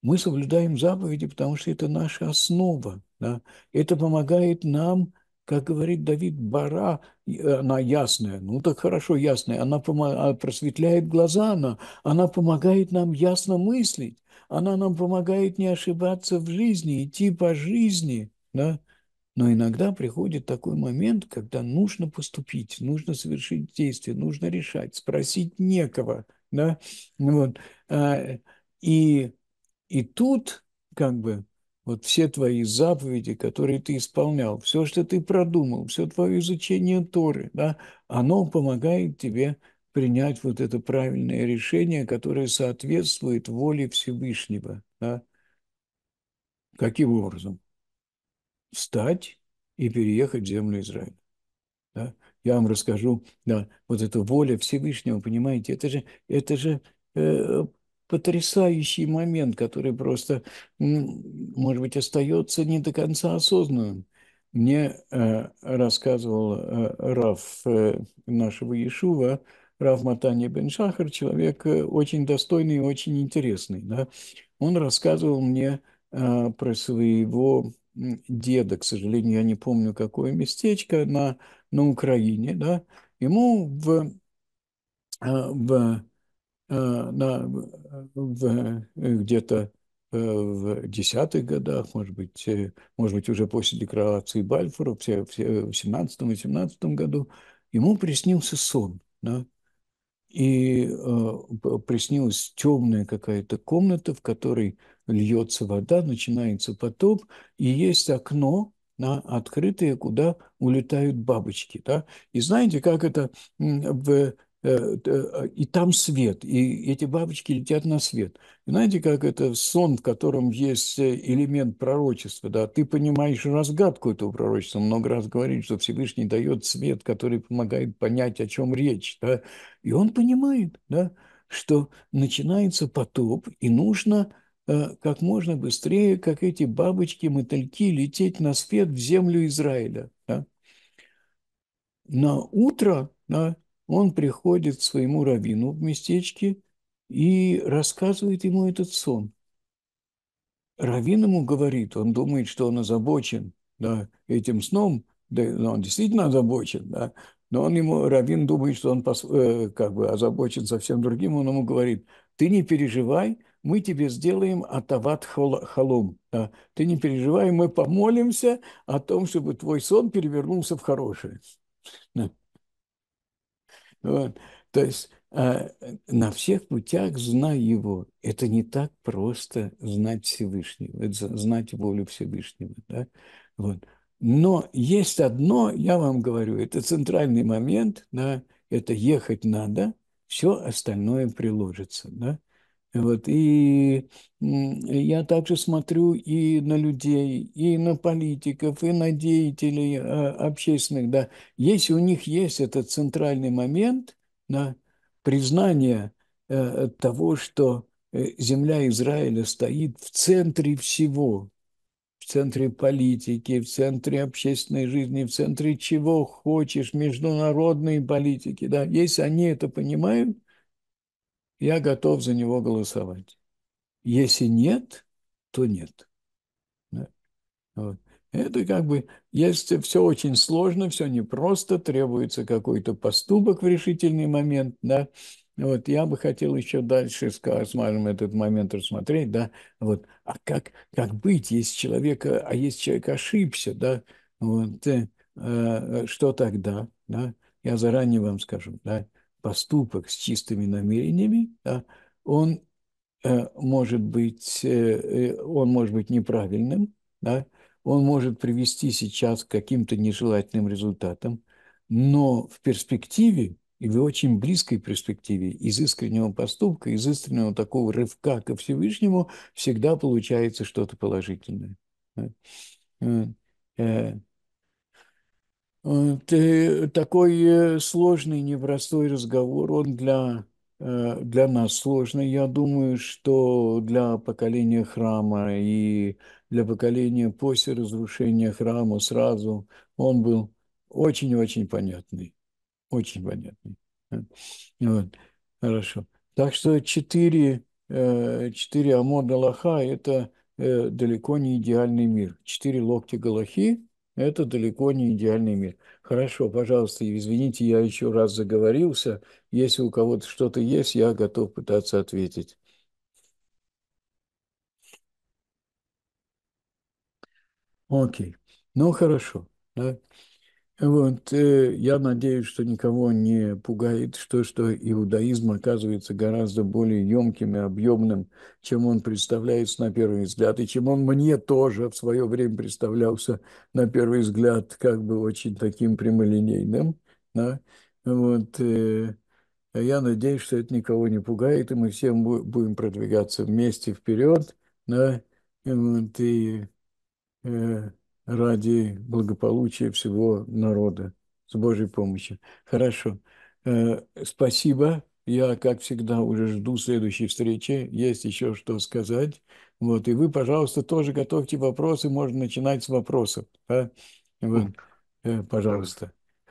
Мы соблюдаем заповеди, потому что это наша основа. Да? Это помогает нам как говорит Давид, бара, э, она ясная. Ну так хорошо, ясная. Она а, просветляет глаза, она, она помогает нам ясно мыслить. Она нам помогает не ошибаться в жизни, идти по жизни. Да? Но иногда приходит такой момент, когда нужно поступить, нужно совершить действие, нужно решать, спросить некого. Да? Вот. А, и, и тут как бы вот все твои заповеди, которые ты исполнял, все, что ты продумал, все твое изучение Торы, да, оно помогает тебе принять вот это правильное решение, которое соответствует воле Всевышнего. Да. Каким образом? Встать и переехать в землю Израиля. Да? Я вам расскажу, да, вот эта воля Всевышнего, понимаете, это же, это же э, потрясающий момент, который просто, может быть, остается не до конца осознанным. Мне э, рассказывал э, Раф э, нашего Иешува, Раф Матани Бен Шахар, человек очень достойный и очень интересный. Да? Он рассказывал мне про своего деда, к сожалению, я не помню, какое местечко на, на Украине. Да? Ему в, в Э, на, в, э, где-то э, в десятых годах, может быть, может быть, уже после декларации Бальфора, в 17-18 году, ему приснился сон. Да? И э, приснилась темная какая-то комната, в которой льется вода, начинается потоп, и есть окно, на открытое, куда улетают бабочки. Да? И знаете, как это в Э, э, и там свет, и эти бабочки летят на свет. знаете, как это сон, в котором есть э, элемент пророчества, да, ты понимаешь разгадку этого пророчества, много раз говорит, что Всевышний дает свет, который помогает понять, о чем речь, да, и он понимает, да, что начинается потоп, и нужно как можно быстрее, как эти бабочки, мотыльки, лететь на свет в землю Израиля. Да? На утро, да, он приходит к своему раввину в местечке и рассказывает ему этот сон. Равин ему говорит, он думает, что он озабочен да, этим сном, да, но он действительно озабочен, да, но он ему, Равин думает, что он э, как бы озабочен совсем другим, он ему говорит, ты не переживай, мы тебе сделаем атават халум. Да? Ты не переживай, мы помолимся о том, чтобы твой сон перевернулся в хорошее. Вот. То есть э, на всех путях знай его. Это не так просто знать Всевышнего, это знать волю Всевышнего. Да? Вот. Но есть одно, я вам говорю, это центральный момент, да, это ехать надо, все остальное приложится. Да? Вот. И я также смотрю и на людей, и на политиков, и на деятелей а, общественных. Да. Если у них есть этот центральный момент да, признание э, того, что э, земля Израиля стоит в центре всего, в центре политики, в центре общественной жизни, в центре чего хочешь, международной политики. Да. Если они это понимают – я готов за него голосовать. Если нет, то нет. Да? Вот. Это как бы, если все очень сложно, все непросто, требуется какой-то поступок в решительный момент, да, вот я бы хотел еще дальше, скажем, этот момент рассмотреть, да, вот, а как, как быть, если человек, э, а если человек ошибся, да, вот, э, э, что тогда, да, я заранее вам скажу, да, поступок с чистыми намерениями, он э, может быть, э, э, он может быть неправильным, да, он может привести сейчас к каким-то нежелательным результатам, но в перспективе, и в очень близкой перспективе, из искреннего поступка, из искреннего такого рывка ко Всевышнему всегда получается что-то положительное. Э, ты, такой э, сложный, непростой разговор, он для, э, для нас сложный. Я думаю, что для поколения храма и для поколения после разрушения храма сразу он был очень-очень понятный. Очень понятный. Вот. Хорошо. Так что четыре, четыре амода лоха – это далеко не идеальный мир. Четыре локти галахи это далеко не идеальный мир. Хорошо, пожалуйста, извините, я еще раз заговорился. Если у кого-то что-то есть, я готов пытаться ответить. Окей. Ну, хорошо. Да. Вот, э, я надеюсь, что никого не пугает то, что иудаизм оказывается гораздо более емким и объемным, чем он представляется на первый взгляд, и чем он мне тоже в свое время представлялся на первый взгляд как бы очень таким прямолинейным. Да? Вот, э, а я надеюсь, что это никого не пугает, и мы все будем продвигаться вместе вперед. Да? Вот, и, э, ради благополучия всего народа с Божьей помощью. Хорошо. Э, спасибо. Я, как всегда, уже жду следующей встречи. Есть еще что сказать. Вот. И вы, пожалуйста, тоже готовьте вопросы. Можно начинать с вопросов. а Вот. Э, пожалуйста.